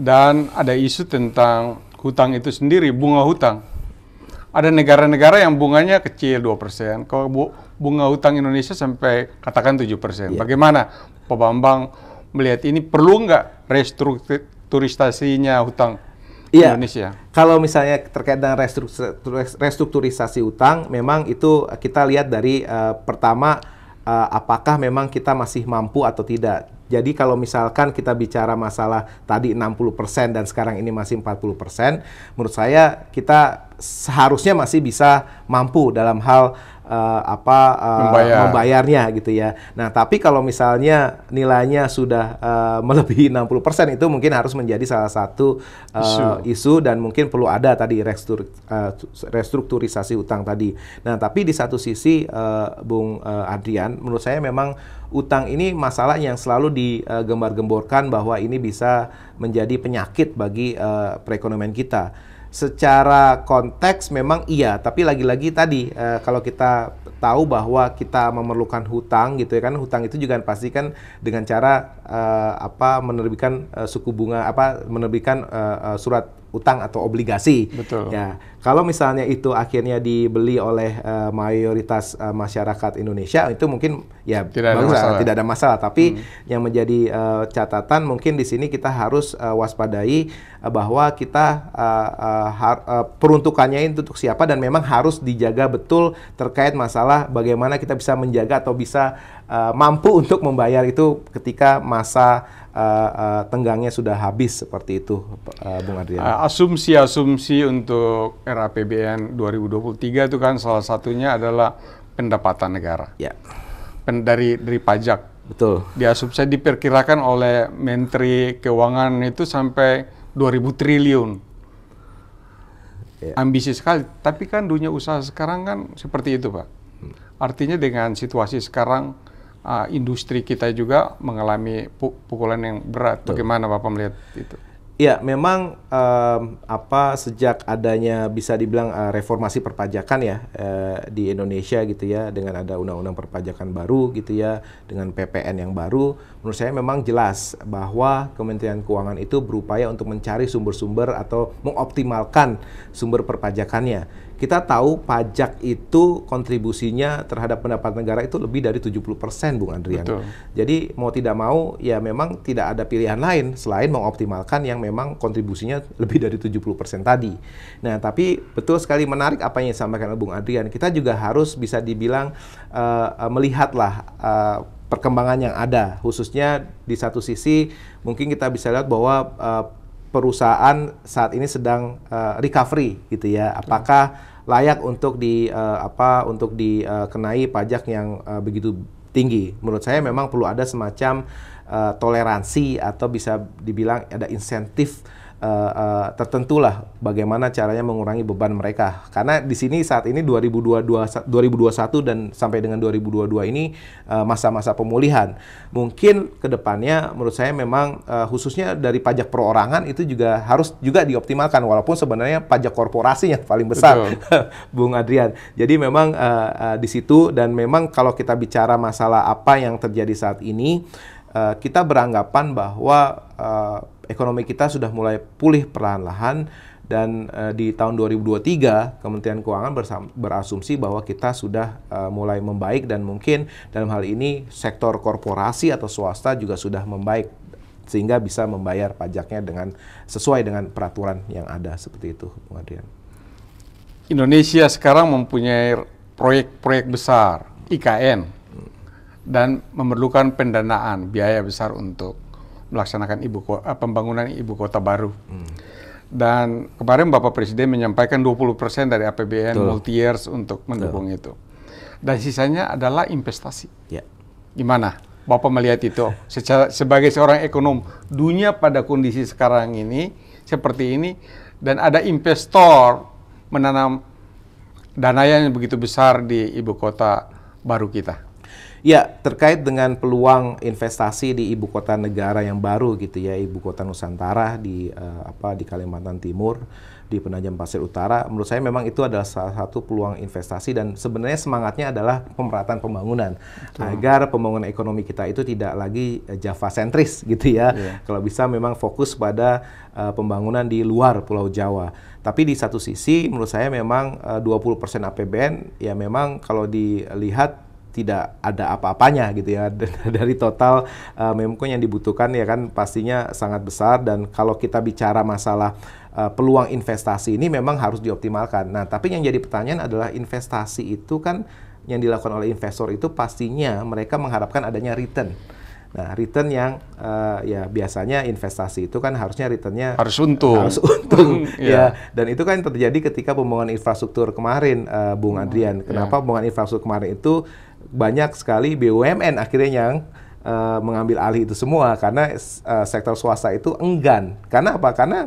Dan ada isu tentang hutang itu sendiri, bunga hutang ada negara-negara yang bunganya kecil 2%. Kalau bunga utang Indonesia sampai katakan 7%. Yeah. Iya. Bagaimana Pak Bambang melihat ini perlu nggak restrukturisasinya hutang Iya. Indonesia. Kalau misalnya terkait dengan restrukturisasi, restrukturisasi utang, memang itu kita lihat dari uh, pertama uh, apakah memang kita masih mampu atau tidak. Jadi kalau misalkan kita bicara masalah tadi 60% dan sekarang ini masih 40%, menurut saya kita seharusnya masih bisa mampu dalam hal uh, apa uh, Membayar. membayarnya gitu ya. Nah, tapi kalau misalnya nilainya sudah uh, melebihi 60% itu mungkin harus menjadi salah satu uh, isu. isu dan mungkin perlu ada tadi uh, restrukturisasi utang tadi. Nah, tapi di satu sisi uh, Bung uh, Adrian menurut saya memang utang ini masalah yang selalu digembar-gemborkan bahwa ini bisa menjadi penyakit bagi uh, perekonomian kita secara konteks memang iya, tapi lagi-lagi tadi uh, kalau kita tahu bahwa kita memerlukan hutang gitu ya kan hutang itu juga pasti kan dengan cara uh, apa menerbitkan uh, suku bunga apa menerbitkan uh, surat utang atau obligasi. Betul. Ya, kalau misalnya itu akhirnya dibeli oleh uh, mayoritas uh, masyarakat Indonesia itu mungkin ya tidak ada masalah. tidak ada masalah. Tapi hmm. yang menjadi uh, catatan mungkin di sini kita harus uh, waspadai uh, bahwa kita uh, uh, har, uh, peruntukannya itu untuk siapa dan memang harus dijaga betul terkait masalah bagaimana kita bisa menjaga atau bisa uh, mampu untuk membayar itu ketika masa uh, uh, tenggangnya sudah habis seperti itu, uh, Bung Adrian? Asumsi-asumsi untuk RAPBN 2023 itu kan salah satunya adalah pendapatan negara. Ya. Pen dari dari pajak. Betul. Diasumsi diperkirakan oleh Menteri Keuangan itu sampai 2000 triliun. Ya. Ambisi sekali, tapi kan dunia usaha sekarang kan seperti itu, Pak. Hmm. Artinya dengan situasi sekarang uh, industri kita juga mengalami pukulan yang berat. Betul. Bagaimana Bapak melihat itu? Ya, memang um, apa sejak adanya bisa dibilang uh, reformasi perpajakan ya uh, di Indonesia gitu ya dengan ada undang-undang perpajakan baru gitu ya dengan PPN yang baru, menurut saya memang jelas bahwa Kementerian Keuangan itu berupaya untuk mencari sumber-sumber atau mengoptimalkan sumber perpajakannya kita tahu pajak itu kontribusinya terhadap pendapatan negara itu lebih dari 70% Bung Andrian. Betul. Jadi mau tidak mau ya memang tidak ada pilihan lain selain mengoptimalkan yang memang kontribusinya lebih dari 70% tadi. Nah, tapi betul sekali menarik apa yang disampaikan oleh Bung Adrian. Kita juga harus bisa dibilang uh, melihatlah uh, perkembangan yang ada khususnya di satu sisi mungkin kita bisa lihat bahwa uh, perusahaan saat ini sedang uh, recovery gitu ya apakah layak untuk di uh, apa untuk dikenai eh, uh, pajak yang uh, begitu tinggi. Menurut saya memang perlu ada semacam uh, toleransi atau bisa dibilang ada insentif uh, uh, tertentulah bagaimana caranya mengurangi beban mereka. Karena di sini saat ini 2022 2021 dan sampai dengan 2022 ini eh, masa-masa uh, pemulihan. Mungkin kedepannya menurut saya memang uh, khususnya dari pajak perorangan itu juga harus juga dioptimalkan walaupun sebenarnya pajak korporasi yang <laughs> paling besar, <laughs> Bung Adrian. Jadi memang uh, uh, di situ dan memang kalau kita bicara masalah apa yang terjadi saat ini uh, kita beranggapan bahwa Eh, ekonomi kita sudah mulai pulih perlahan-lahan dan uh, di tahun 2023 Kementerian Keuangan berasumsi bahwa kita sudah uh, mulai membaik dan mungkin dalam hal ini sektor korporasi atau swasta juga sudah membaik sehingga bisa membayar pajaknya dengan sesuai dengan peraturan yang ada seperti itu, Bung Adrian. Indonesia sekarang mempunyai proyek-proyek besar IKN hmm. dan memerlukan pendanaan biaya besar untuk melaksanakan ibu kota, eh, pembangunan ibu kota baru. Hmm. Dan kemarin Bapak Presiden menyampaikan 20% dari APBN Betul. multi years untuk mendukung Betul. itu. Dan sisanya adalah investasi. Ya. Gimana? Bapak melihat itu secara sebagai seorang ekonom dunia pada kondisi sekarang ini seperti ini dan ada investor menanam dana yang begitu besar di ibu kota baru kita. Ya, terkait dengan peluang investasi di ibu kota negara yang baru gitu ya, ibu kota Nusantara di uh, apa di Kalimantan Timur, di Penajam Pasir Utara, menurut saya memang itu adalah salah satu peluang investasi dan sebenarnya semangatnya adalah pemerataan pembangunan Betul. agar pembangunan ekonomi kita itu tidak lagi eh, Java sentris gitu ya. Yeah. Kalau bisa memang fokus pada uh, pembangunan di luar Pulau Jawa. Tapi di satu sisi menurut saya memang uh, 20% APBN ya memang kalau dilihat tidak ada apa-apanya gitu ya <laughs> dari total uh, eh, memko yang dibutuhkan ya kan pastinya sangat besar dan kalau kita bicara masalah uh, peluang investasi ini memang harus dioptimalkan. Nah, tapi yang jadi pertanyaan adalah investasi itu kan yang dilakukan oleh investor itu pastinya mereka mengharapkan adanya return. Nah, return yang uh, ya biasanya investasi itu kan harusnya returnnya harus untung, harus untung yeah. <laughs> ya. Iya. Dan itu kan terjadi ketika pembangunan infrastruktur kemarin, uh, Bung hmm, Adrian. Iya. Kenapa yeah. pembangunan infrastruktur kemarin itu banyak sekali BUMN akhirnya yang uh, mengambil alih itu semua karena uh, sektor swasta itu enggan. Karena apa? Karena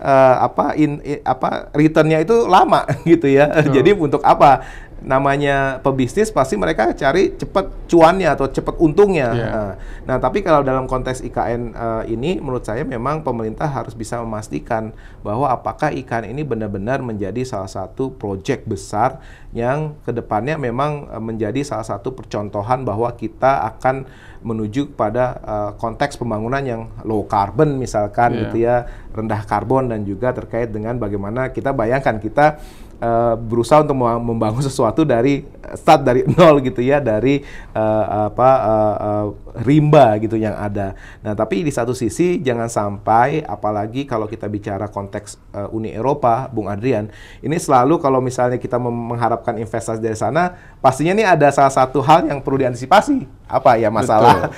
uh, apa in, in apa returnnya itu lama <laughs> gitu ya. Oh. Jadi untuk apa namanya pebisnis pasti mereka cari cepat cuannya atau cepat untungnya. Yeah. Nah, nah, tapi kalau dalam konteks IKN uh, eh, ini, menurut saya memang pemerintah harus bisa memastikan bahwa apakah IKN ini benar-benar menjadi salah satu proyek besar yang kedepannya memang eh, menjadi salah satu percontohan bahwa kita akan menuju pada uh, eh, konteks pembangunan yang low carbon misalkan yeah. gitu ya, rendah karbon dan juga terkait dengan bagaimana kita bayangkan kita Eh, berusaha untuk membangun sesuatu dari start dari nol gitu ya dari uh, apa uh, uh, rimba gitu yang ada. Nah tapi di satu sisi jangan sampai apalagi kalau kita bicara konteks uh, Uni Eropa, Bung Adrian, ini selalu kalau misalnya kita mengharapkan investasi dari sana, pastinya ini ada salah satu hal yang perlu diantisipasi apa ya masalah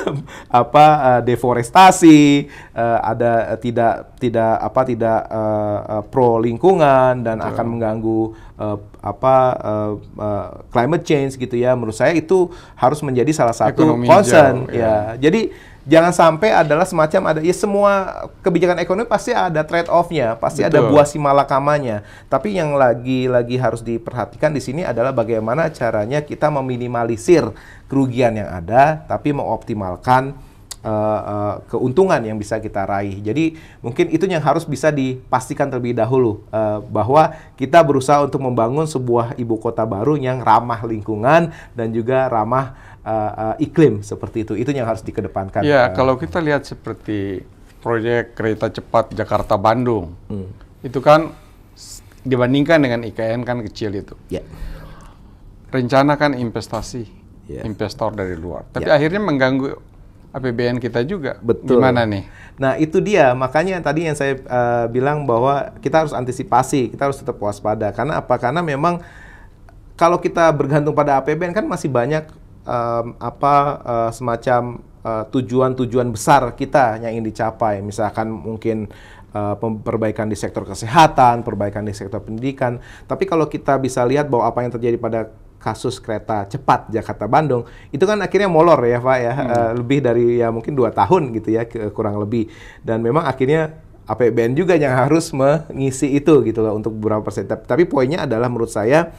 <laughs> apa uh, deforestasi uh, ada uh, tidak tidak apa tidak uh, uh, pro lingkungan dan Betul. akan mengganggu uh, apa uh, uh, climate change gitu ya menurut saya itu harus menjadi salah satu Ekonomi concern jauh, ya. ya jadi jangan sampai adalah semacam ada ya semua kebijakan ekonomi pasti ada trade off-nya, pasti Betul. ada buah si malakamanya. Tapi yang lagi-lagi harus diperhatikan di sini adalah bagaimana caranya kita meminimalisir kerugian yang ada tapi mengoptimalkan uh, uh, keuntungan yang bisa kita raih. Jadi mungkin itu yang harus bisa dipastikan terlebih dahulu uh, bahwa kita berusaha untuk membangun sebuah ibu kota baru yang ramah lingkungan dan juga ramah uh, uh, iklim seperti itu. Itu yang harus dikedepankan. Ya, uh, kalau kita lihat seperti proyek kereta cepat Jakarta Bandung, hmm. itu kan dibandingkan dengan IKN kan kecil itu. Yeah. Ya. kan investasi yeah. investor dari luar, tapi yeah. akhirnya mengganggu APBN kita juga. Betul. Gimana nih? Nah itu dia makanya tadi yang saya uh, bilang bahwa kita harus antisipasi, kita harus tetap waspada karena apa? Karena memang kalau kita bergantung pada APBN kan masih banyak um, apa uh, semacam eh, tujuan-tujuan uh, besar kita yang ingin dicapai. Misalkan mungkin eh, perbaikan di sektor kesehatan, perbaikan di sektor pendidikan. Tapi kalau kita bisa lihat bahwa apa yang terjadi pada kasus kereta cepat Jakarta-Bandung itu kan akhirnya molor ya Pak ya hmm. lebih dari ya mungkin dua tahun gitu ya kurang lebih dan memang akhirnya APBN juga yang harus mengisi itu gitu loh untuk beberapa persen tapi poinnya adalah menurut saya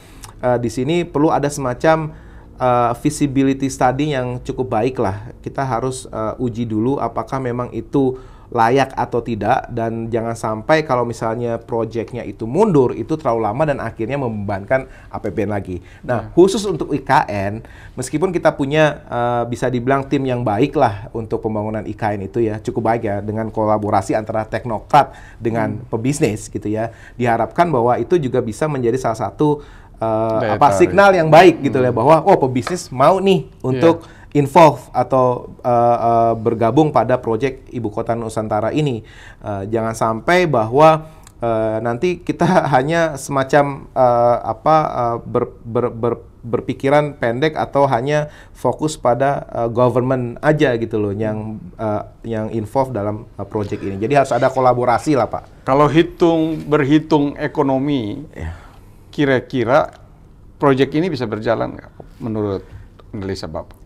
di sini perlu ada semacam uh, visibility study yang cukup baik lah. Kita harus uh, uji dulu apakah memang itu layak atau tidak dan jangan sampai kalau misalnya proyeknya itu mundur itu terlalu lama dan akhirnya membebankan APBN lagi. Nah, hmm. khusus untuk IKN meskipun kita punya uh, bisa dibilang tim yang baik lah untuk pembangunan IKN itu ya, cukup baik ya dengan kolaborasi antara teknokrat dengan hmm. pebisnis gitu ya. Diharapkan bahwa itu juga bisa menjadi salah satu uh, apa tarik. signal yang baik gitu ya, hmm. ya bahwa oh pebisnis mau nih iya. untuk yeah involve atau uh, uh, bergabung pada proyek ibu kota Nusantara ini. Uh, jangan sampai bahwa uh, nanti kita <laughs> hanya semacam uh, apa uh, ber, ber, ber, berpikiran pendek atau hanya fokus pada uh, government aja gitu loh yang uh, yang involve dalam uh, proyek ini. Jadi harus ada kolaborasi lah pak. Kalau hitung berhitung ekonomi. Yeah kira-kira proyek ini bisa berjalan nggak menurut analisa Bapak?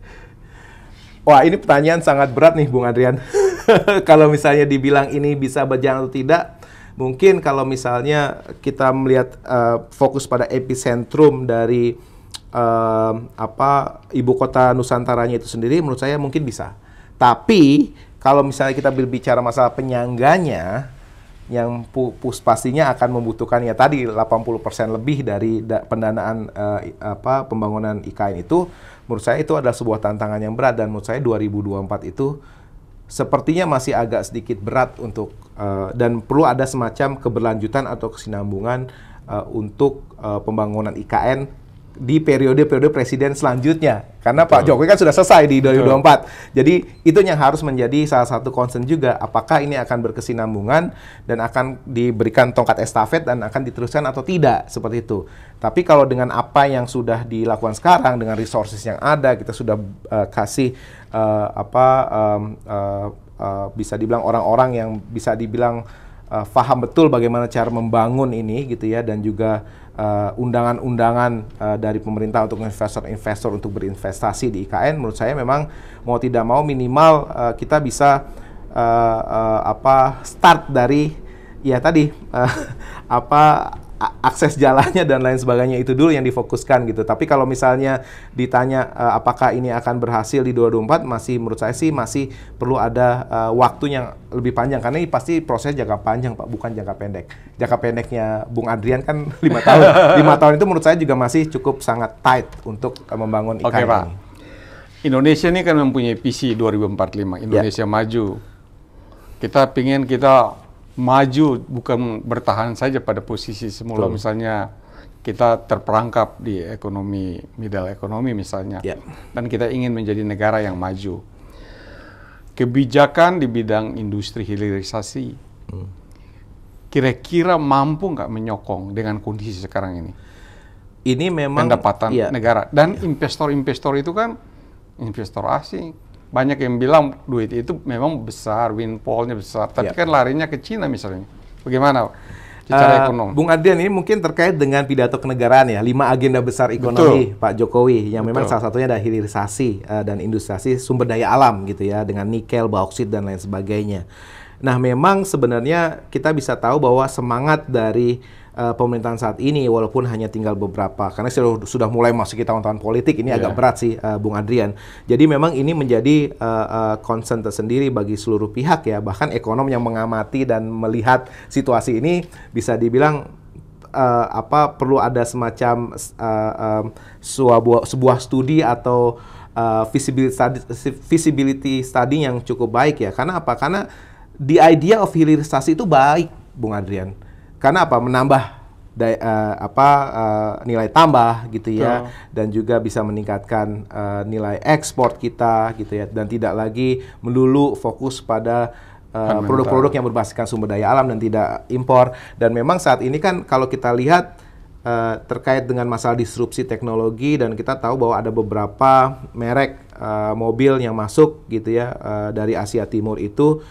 Wah, ini pertanyaan sangat berat nih, Bung Adrian. <laughs> kalau misalnya dibilang ini bisa berjalan atau tidak, mungkin kalau misalnya kita melihat uh, fokus pada epicentrum dari uh, apa ibu kota Nusantaranya itu sendiri, menurut saya mungkin bisa. Tapi kalau misalnya kita berbicara masalah penyangganya, yang pu pus pastinya akan membutuhkan ya tadi 80% lebih dari da pendanaan uh, apa pembangunan IKN itu menurut saya itu adalah sebuah tantangan yang berat dan menurut saya 2024 itu sepertinya masih agak sedikit berat untuk uh, dan perlu ada semacam keberlanjutan atau kesinambungan uh, untuk uh, pembangunan IKN di periode-periode presiden selanjutnya. Karena Pak Jokowi kan sudah selesai di 2024. Betul. Jadi itu yang harus menjadi salah satu concern juga apakah ini akan berkesinambungan dan akan diberikan tongkat estafet dan akan diteruskan atau tidak seperti itu. Tapi kalau dengan apa yang sudah dilakukan sekarang dengan resources yang ada kita sudah uh, kasih uh, apa um, uh, uh, bisa dibilang orang-orang yang bisa dibilang uh, faham betul bagaimana cara membangun ini gitu ya dan juga eh, undangan-undangan uh, uh, dari pemerintah untuk investor-investor untuk berinvestasi di IKN menurut saya memang mau tidak mau minimal uh, kita bisa uh, uh, apa start dari ya tadi uh, <laughs> apa akses jalannya dan lain sebagainya itu dulu yang difokuskan gitu. Tapi kalau misalnya ditanya uh, apakah ini akan berhasil di 2024 masih menurut saya sih masih perlu ada uh, e, waktu yang lebih panjang karena ini pasti proses jangka panjang Pak, bukan jangka pendek. Jangka pendeknya Bung Adrian kan <laughs> lima tahun. lima tahun itu menurut saya juga masih cukup sangat tight untuk e, membangun IKN. okay, Pak. Indonesia ini kan mempunyai visi 2045, Indonesia yeah. maju. Kita pingin kita maju bukan bertahan saja pada posisi semula Betul. misalnya kita terperangkap di ekonomi middle ekonomi misalnya yeah. dan kita ingin menjadi negara yang maju kebijakan di bidang industri hilirisasi kira hmm. kira-kira mampu nggak menyokong dengan kondisi sekarang ini ini memang pendapatan yeah. negara dan ya. investor-investor yeah. itu kan investor asing banyak yang bilang duit itu memang besar, windfallnya besar, tapi ya. kan larinya ke Cina misalnya. Bagaimana bicara uh, eh, ekonomi? Bung Adian ini mungkin terkait dengan pidato kenegaraan ya, lima agenda besar ekonomi Betul. Pak Jokowi yang Betul. memang salah satunya adalah hilirisasi uh, dan industriasi sumber daya alam gitu ya dengan nikel, bauksit dan lain sebagainya. Nah, memang sebenarnya kita bisa tahu bahwa semangat dari uh, pemerintahan saat ini walaupun hanya tinggal beberapa karena sudah sudah mulai masuk ke tahun-tahun politik ini yeah. agak iya. berat sih uh, Bung Adrian. Jadi memang ini menjadi uh, uh, concern tersendiri bagi seluruh pihak ya bahkan ekonom yang mengamati dan melihat situasi ini bisa dibilang uh, apa perlu ada semacam uh, uh, sebuah sebuah studi atau uh, visibility study, visibility study yang cukup baik ya karena apa karena the idea of hilirisasi itu baik Bung Adrian karena apa menambah daya, uh, apa uh, nilai tambah gitu ya oh. dan juga bisa meningkatkan uh, nilai ekspor kita gitu ya dan tidak lagi melulu fokus pada produk-produk uh, yang berbasiskan sumber daya alam dan tidak impor dan memang saat ini kan kalau kita lihat uh, terkait dengan masalah disrupsi teknologi dan kita tahu bahwa ada beberapa merek uh, mobil yang masuk gitu ya uh, dari Asia Timur itu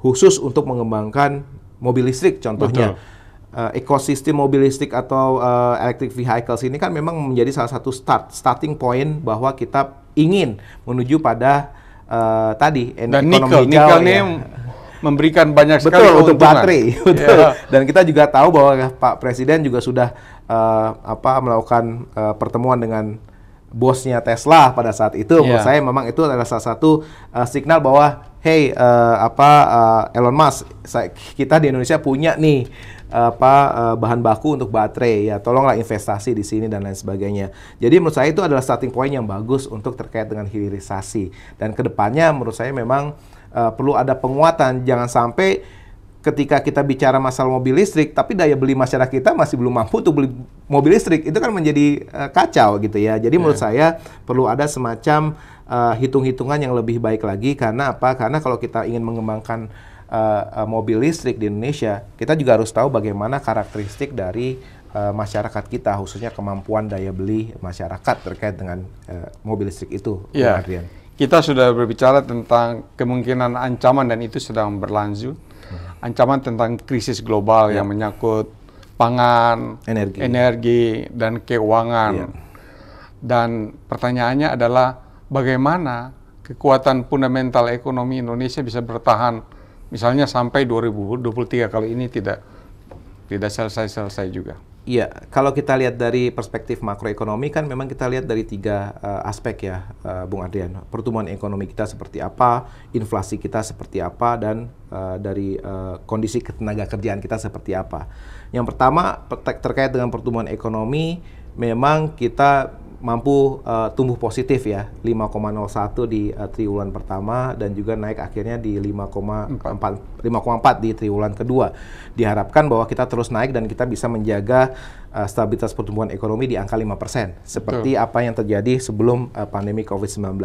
khusus untuk mengembangkan mobil listrik contohnya Betul uh, ekosistem listrik atau uh, electric vehicles ini kan memang menjadi salah satu start starting point bahwa kita ingin menuju pada uh, tadi Dan ekonomi nikel, hijau nikel ya. memberikan banyak sekali iya. betul, untuk baterai betul. Yeah. Dan kita juga tahu bahwa Pak Presiden juga sudah uh, apa melakukan uh, pertemuan dengan bosnya Tesla pada saat itu yeah. menurut iya. saya memang itu adalah salah satu uh, signal bahwa hey uh, apa uh, Elon Musk kita di Indonesia punya nih apa eh, bahan baku untuk baterai ya tolonglah investasi di sini dan lain sebagainya. Jadi menurut saya itu adalah starting point yang bagus untuk terkait dengan hilirisasi dan kedepannya menurut saya memang uh, perlu ada penguatan jangan sampai ketika kita bicara masalah mobil listrik tapi daya beli masyarakat kita masih belum mampu untuk beli mobil listrik itu kan menjadi uh, kacau gitu ya jadi yeah. menurut ya. saya perlu ada semacam uh, hitung-hitungan yang lebih baik lagi karena apa karena kalau kita ingin mengembangkan uh, mobil listrik di Indonesia, kita juga harus tahu bagaimana karakteristik dari uh, masyarakat kita, khususnya kemampuan daya beli masyarakat terkait dengan uh, mobil listrik itu, ya. Adrian. Kita sudah berbicara tentang kemungkinan ancaman dan itu sedang berlanjut. Hmm. Ancaman tentang krisis global ya. yang menyangkut pangan, energi. energi, dan keuangan. Ya. Dan pertanyaannya adalah bagaimana kekuatan fundamental ekonomi Indonesia bisa bertahan misalnya sampai 2023 kali ini tidak tidak selesai-selesai juga. Iya, kalau kita lihat dari perspektif makroekonomi kan memang kita lihat dari tiga uh, aspek ya, uh, Bung Adrian. Pertumbuhan ekonomi kita seperti apa, inflasi kita seperti apa, dan uh, dari uh, kondisi ketenaga kerjaan kita seperti apa. Yang pertama ter terkait dengan pertumbuhan ekonomi, memang kita mampu uh, tumbuh positif ya 5,01 di uh, triwulan pertama dan juga naik akhirnya di 5,4 5,4 di triwulan kedua. Diharapkan bahwa kita terus naik dan kita bisa menjaga uh, stabilitas pertumbuhan ekonomi di angka 5% seperti Betul. apa yang terjadi sebelum uh, pandemi Covid-19.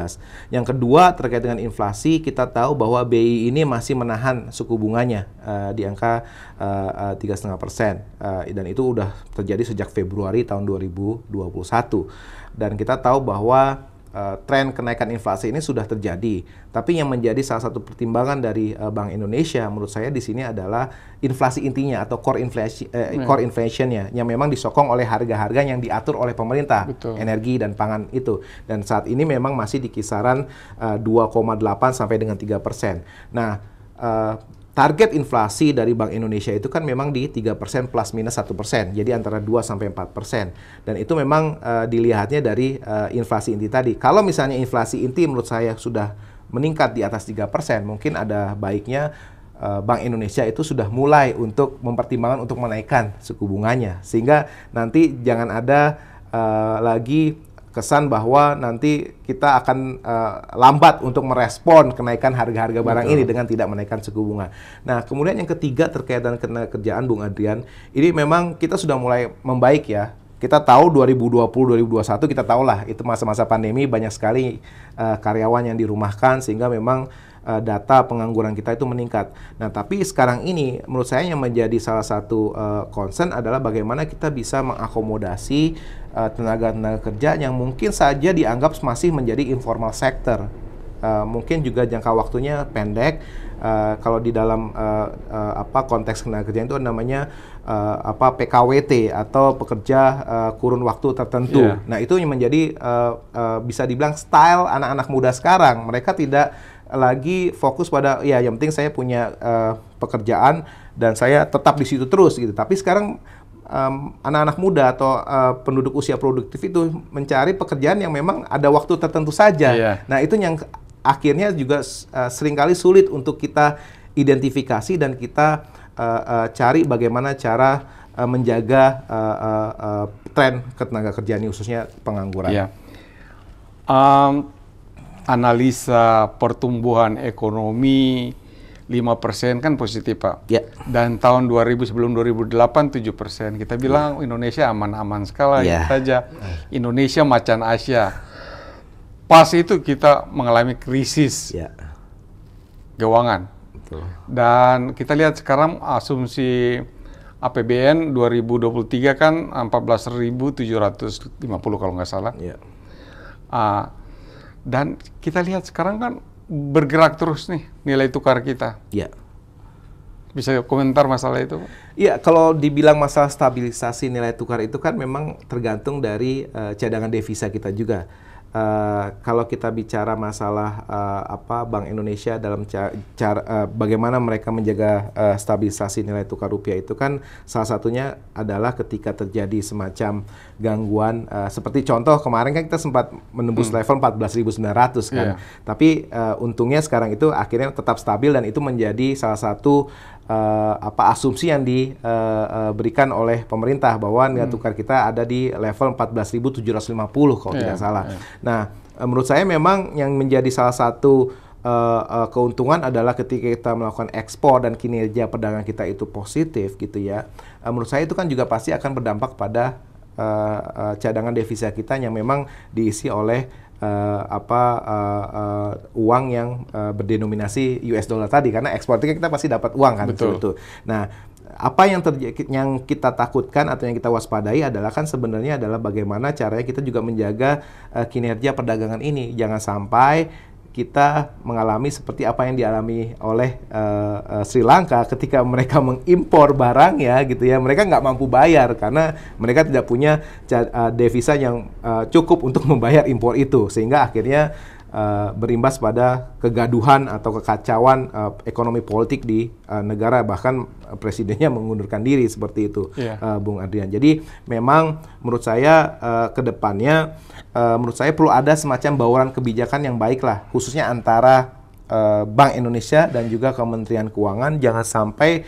Yang kedua terkait dengan inflasi, kita tahu bahwa BI ini masih menahan suku bunganya uh, di angka uh, uh, 3,5% uh, dan itu sudah terjadi sejak Februari tahun 2021 dan kita tahu bahwa uh, tren kenaikan inflasi ini sudah terjadi. Tapi yang menjadi salah satu pertimbangan dari uh, Bank Indonesia menurut saya di sini adalah inflasi intinya atau core inflation uh, eh, hmm. core inflationnya yang memang disokong oleh harga-harga yang diatur oleh pemerintah, Betul. energi dan pangan itu. Dan saat ini memang masih di kisaran uh, 2,8 sampai dengan 3%. Nah, uh, target inflasi dari Bank Indonesia itu kan memang di 3% plus minus 1%. Jadi antara 2 sampai 4%. Dan itu memang uh, dilihatnya dari uh, inflasi inti tadi. Kalau misalnya inflasi inti menurut saya sudah meningkat di atas 3%, mungkin ada baiknya uh, Bank Indonesia itu sudah mulai untuk mempertimbangkan untuk menaikkan suku bunganya sehingga nanti jangan ada uh, lagi kesan bahwa nanti kita akan uh, lambat untuk merespon kenaikan harga-harga barang Betul. ini dengan tidak menaikkan suku bunga. Nah, kemudian yang ketiga terkait dengan kerjaan Bung Adrian, ini memang kita sudah mulai membaik ya. Kita tahu 2020 2021 kita tahulah itu masa-masa pandemi banyak sekali uh, karyawan yang dirumahkan sehingga memang uh, data pengangguran kita itu meningkat. Nah, tapi sekarang ini menurut saya yang menjadi salah satu uh, concern adalah bagaimana kita bisa mengakomodasi eh, tenaga-tenaga uh, kerja yang mungkin saja dianggap masih menjadi informal sector. Uh, mungkin juga jangka waktunya pendek. Uh, kalau di dalam uh, uh, apa konteks tenaga kerja itu namanya uh, apa PKWT atau pekerja uh, kurun waktu tertentu. Yeah. Nah itu yang menjadi uh, uh, bisa dibilang style anak-anak muda sekarang. Mereka tidak lagi fokus pada ya yang penting saya punya uh, pekerjaan dan saya tetap di situ terus gitu. Tapi sekarang anak-anak um, muda atau uh, penduduk usia produktif itu mencari pekerjaan yang memang ada waktu tertentu saja. Yeah. Nah, itu yang akhirnya juga uh, seringkali sulit untuk kita identifikasi dan kita uh, uh, cari bagaimana cara uh, menjaga uh, uh, uh, tren ketenaga kerjaan khususnya pengangguran. Yeah. Iya. Um, analisa pertumbuhan ekonomi 5% kan positif Pak. Ya. Dan tahun 2000 sebelum 2008 7%. Kita bilang ya. Indonesia aman-aman sekali ya. saja. Eh. Indonesia macan Asia. Pas itu kita mengalami krisis. Ya. Keuangan. Betul. Dan kita lihat sekarang asumsi APBN 2023 kan 14.750 kalau nggak salah. Ya. Uh, dan kita lihat sekarang kan bergerak terus nih nilai tukar kita. Iya. Bisa komentar masalah itu? Iya, kalau dibilang masalah stabilisasi nilai tukar itu kan memang tergantung dari uh, cadangan devisa kita juga. Uh, kalau kita bicara masalah uh, apa Bank Indonesia dalam cara uh, bagaimana mereka menjaga uh, stabilisasi nilai tukar rupiah itu kan salah satunya adalah ketika terjadi semacam gangguan uh, seperti contoh kemarin kan kita sempat menembus hmm. level 14.900 kan. Yeah. Tapi uh, untungnya sekarang itu akhirnya tetap stabil dan itu menjadi salah satu uh, apa asumsi yang diberikan uh, uh, oleh pemerintah bahwa nilai hmm. tukar kita ada di level 14.750 kalau yeah. tidak salah. Yeah. Nah, menurut saya memang yang menjadi salah satu uh, uh, keuntungan adalah ketika kita melakukan ekspor dan kinerja perdagangan kita itu positif gitu ya. Uh, menurut saya itu kan juga pasti akan berdampak pada uh, cadangan devisa kita yang memang diisi oleh uh, apa uh, uh, uang yang uh, berdenominasi US dollar tadi karena ekspornya kita pasti dapat uang kan betul. Itu. Nah, apa yang terjadi yang kita takutkan atau yang kita waspadai adalah kan sebenarnya adalah bagaimana caranya kita juga menjaga uh, kinerja perdagangan ini jangan sampai kita mengalami seperti apa yang dialami oleh uh, uh, Sri Lanka ketika mereka mengimpor barang ya gitu ya mereka nggak mampu bayar karena mereka tidak punya uh, devisa yang uh, cukup untuk <laughs> membayar impor itu sehingga akhirnya Eh, berimbas pada kegaduhan atau kekacauan uh, ekonomi politik di uh, negara bahkan presidennya <laughs> mengundurkan diri seperti itu yeah. Iya. uh, Bung Adrian. Jadi memang menurut saya uh, depannya uh, menurut saya perlu ada semacam bauran kebijakan yang baiklah khususnya antara uh, Bank Indonesia dan juga Kementerian Keuangan jangan sampai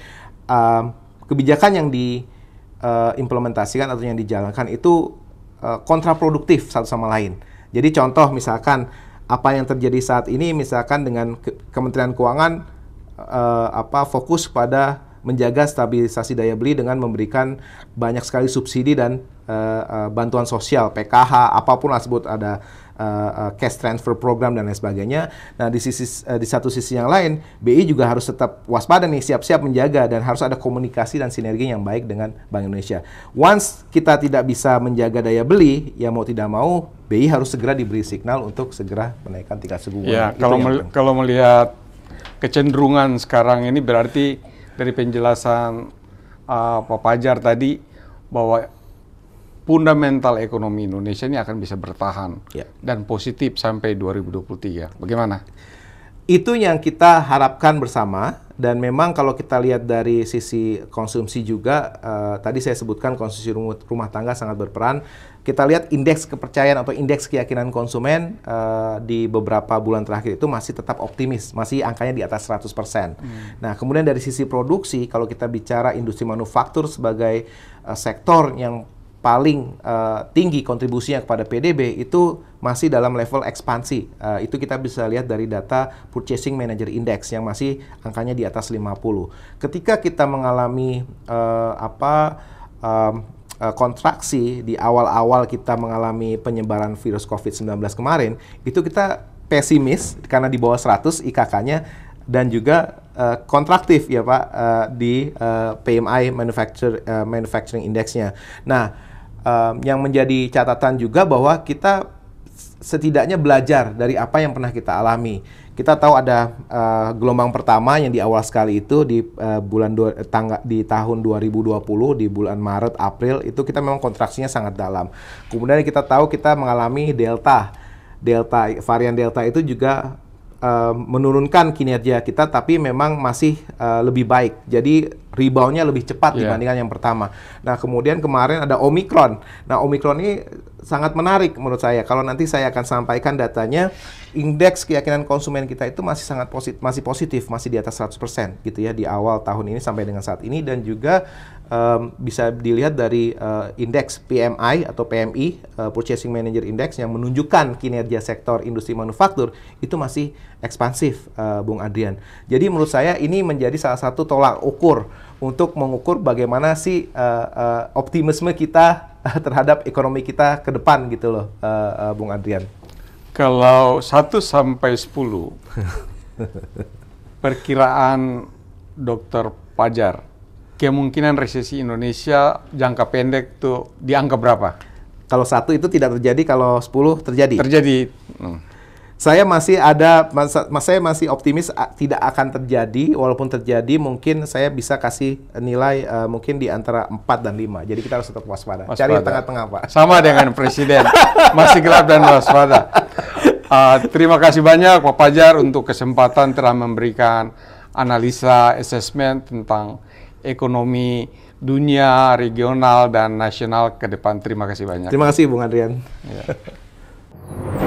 uh, kebijakan yang diimplementasikan uh, atau yang dijalankan itu uh, kontraproduktif satu sama lain. Jadi contoh misalkan apa yang terjadi saat ini misalkan dengan ke Kementerian Keuangan uh, apa fokus pada menjaga stabilisasi daya beli dengan memberikan banyak sekali subsidi dan uh, uh, bantuan sosial PKH apapun lah sebut ada uh, cash transfer program dan lain sebagainya. Nah, di sisi uh, di satu sisi yang lain, BI juga harus tetap waspada nih, siap-siap menjaga dan harus ada komunikasi dan sinergi yang baik dengan Bank Indonesia. Once kita tidak bisa menjaga daya beli, ya mau tidak mau BI harus segera diberi signal untuk segera menaikkan tingkat suku bunga. Ya, kalau mel yang... kalau melihat kecenderungan sekarang ini berarti dari penjelasan uh, Pak Pajar tadi bahwa fundamental ekonomi Indonesia ini akan bisa bertahan ya. dan positif sampai 2023. Bagaimana? Itu yang kita harapkan bersama dan memang kalau kita lihat dari sisi konsumsi juga uh, tadi saya sebutkan konsumsi rumah, rumah tangga sangat berperan. Kita lihat indeks kepercayaan atau indeks keyakinan konsumen uh, di beberapa bulan terakhir itu masih tetap optimis, masih angkanya di atas 100%. Hmm. Nah, kemudian dari sisi produksi kalau kita bicara industri manufaktur sebagai eh, sektor yang paling uh, tinggi kontribusinya kepada PDB itu masih dalam level ekspansi. Uh, itu kita bisa lihat dari data Purchasing Manager Index yang masih angkanya di atas 50. Ketika kita mengalami uh, apa kontraksi di awal-awal kita mengalami penyebaran virus COVID-19 kemarin, itu kita pesimis karena di bawah 100 IKK-nya dan juga uh, kontraktif ya Pak uh, di uh, PMI manufacture uh, manufacturing indexnya. Nah, um, yang menjadi catatan juga bahwa kita setidaknya belajar dari apa yang pernah kita alami. Kita tahu ada uh, gelombang pertama yang di awal sekali itu di uh, bulan dua, eh, tangga, di tahun 2020 di bulan Maret April itu kita memang kontraksinya sangat dalam. Kemudian kita tahu kita mengalami delta. Delta varian delta itu juga uh, menurunkan kinerja kita tapi memang masih uh, lebih baik. Jadi reboundnya lebih cepat yeah. dibandingkan yang pertama. Nah kemudian kemarin ada Omicron. Nah Omicron ini sangat menarik menurut saya. Kalau nanti saya akan sampaikan datanya, indeks keyakinan konsumen kita itu masih sangat positif, masih positif, masih di atas 100% gitu ya di awal tahun ini sampai dengan saat ini dan juga um, bisa dilihat dari uh, indeks PMI atau PMI uh, eh, Purchasing Manager Index yang menunjukkan kinerja sektor industri manufaktur itu masih ekspansif, uh, Bung Adrian. Jadi menurut saya ini menjadi salah satu tolak ukur untuk mengukur bagaimana sih uh, uh, optimisme kita <laughs> terhadap ekonomi kita ke depan gitu loh, uh, uh, Bung Adrian. Kalau 1 sampai 10 <laughs> perkiraan Dr. Pajar kemungkinan resesi Indonesia jangka pendek tuh dianggap berapa? Kalau satu itu tidak terjadi, kalau 10 terjadi. Terjadi. Hmm saya masih ada mas, saya masih optimis tidak akan terjadi walaupun terjadi mungkin saya bisa kasih nilai uh, mungkin di antara 4 dan 5. Jadi kita harus tetap waspada. waspada. Cari tengah-tengah, Pak. Sama dengan presiden. masih gelap dan waspada. Uh, terima kasih banyak Pak Pajar untuk kesempatan telah memberikan analisa assessment tentang ekonomi dunia, regional dan nasional ke depan. Terima kasih banyak. Terima kasih Bung Adrian. Yeah. <laughs>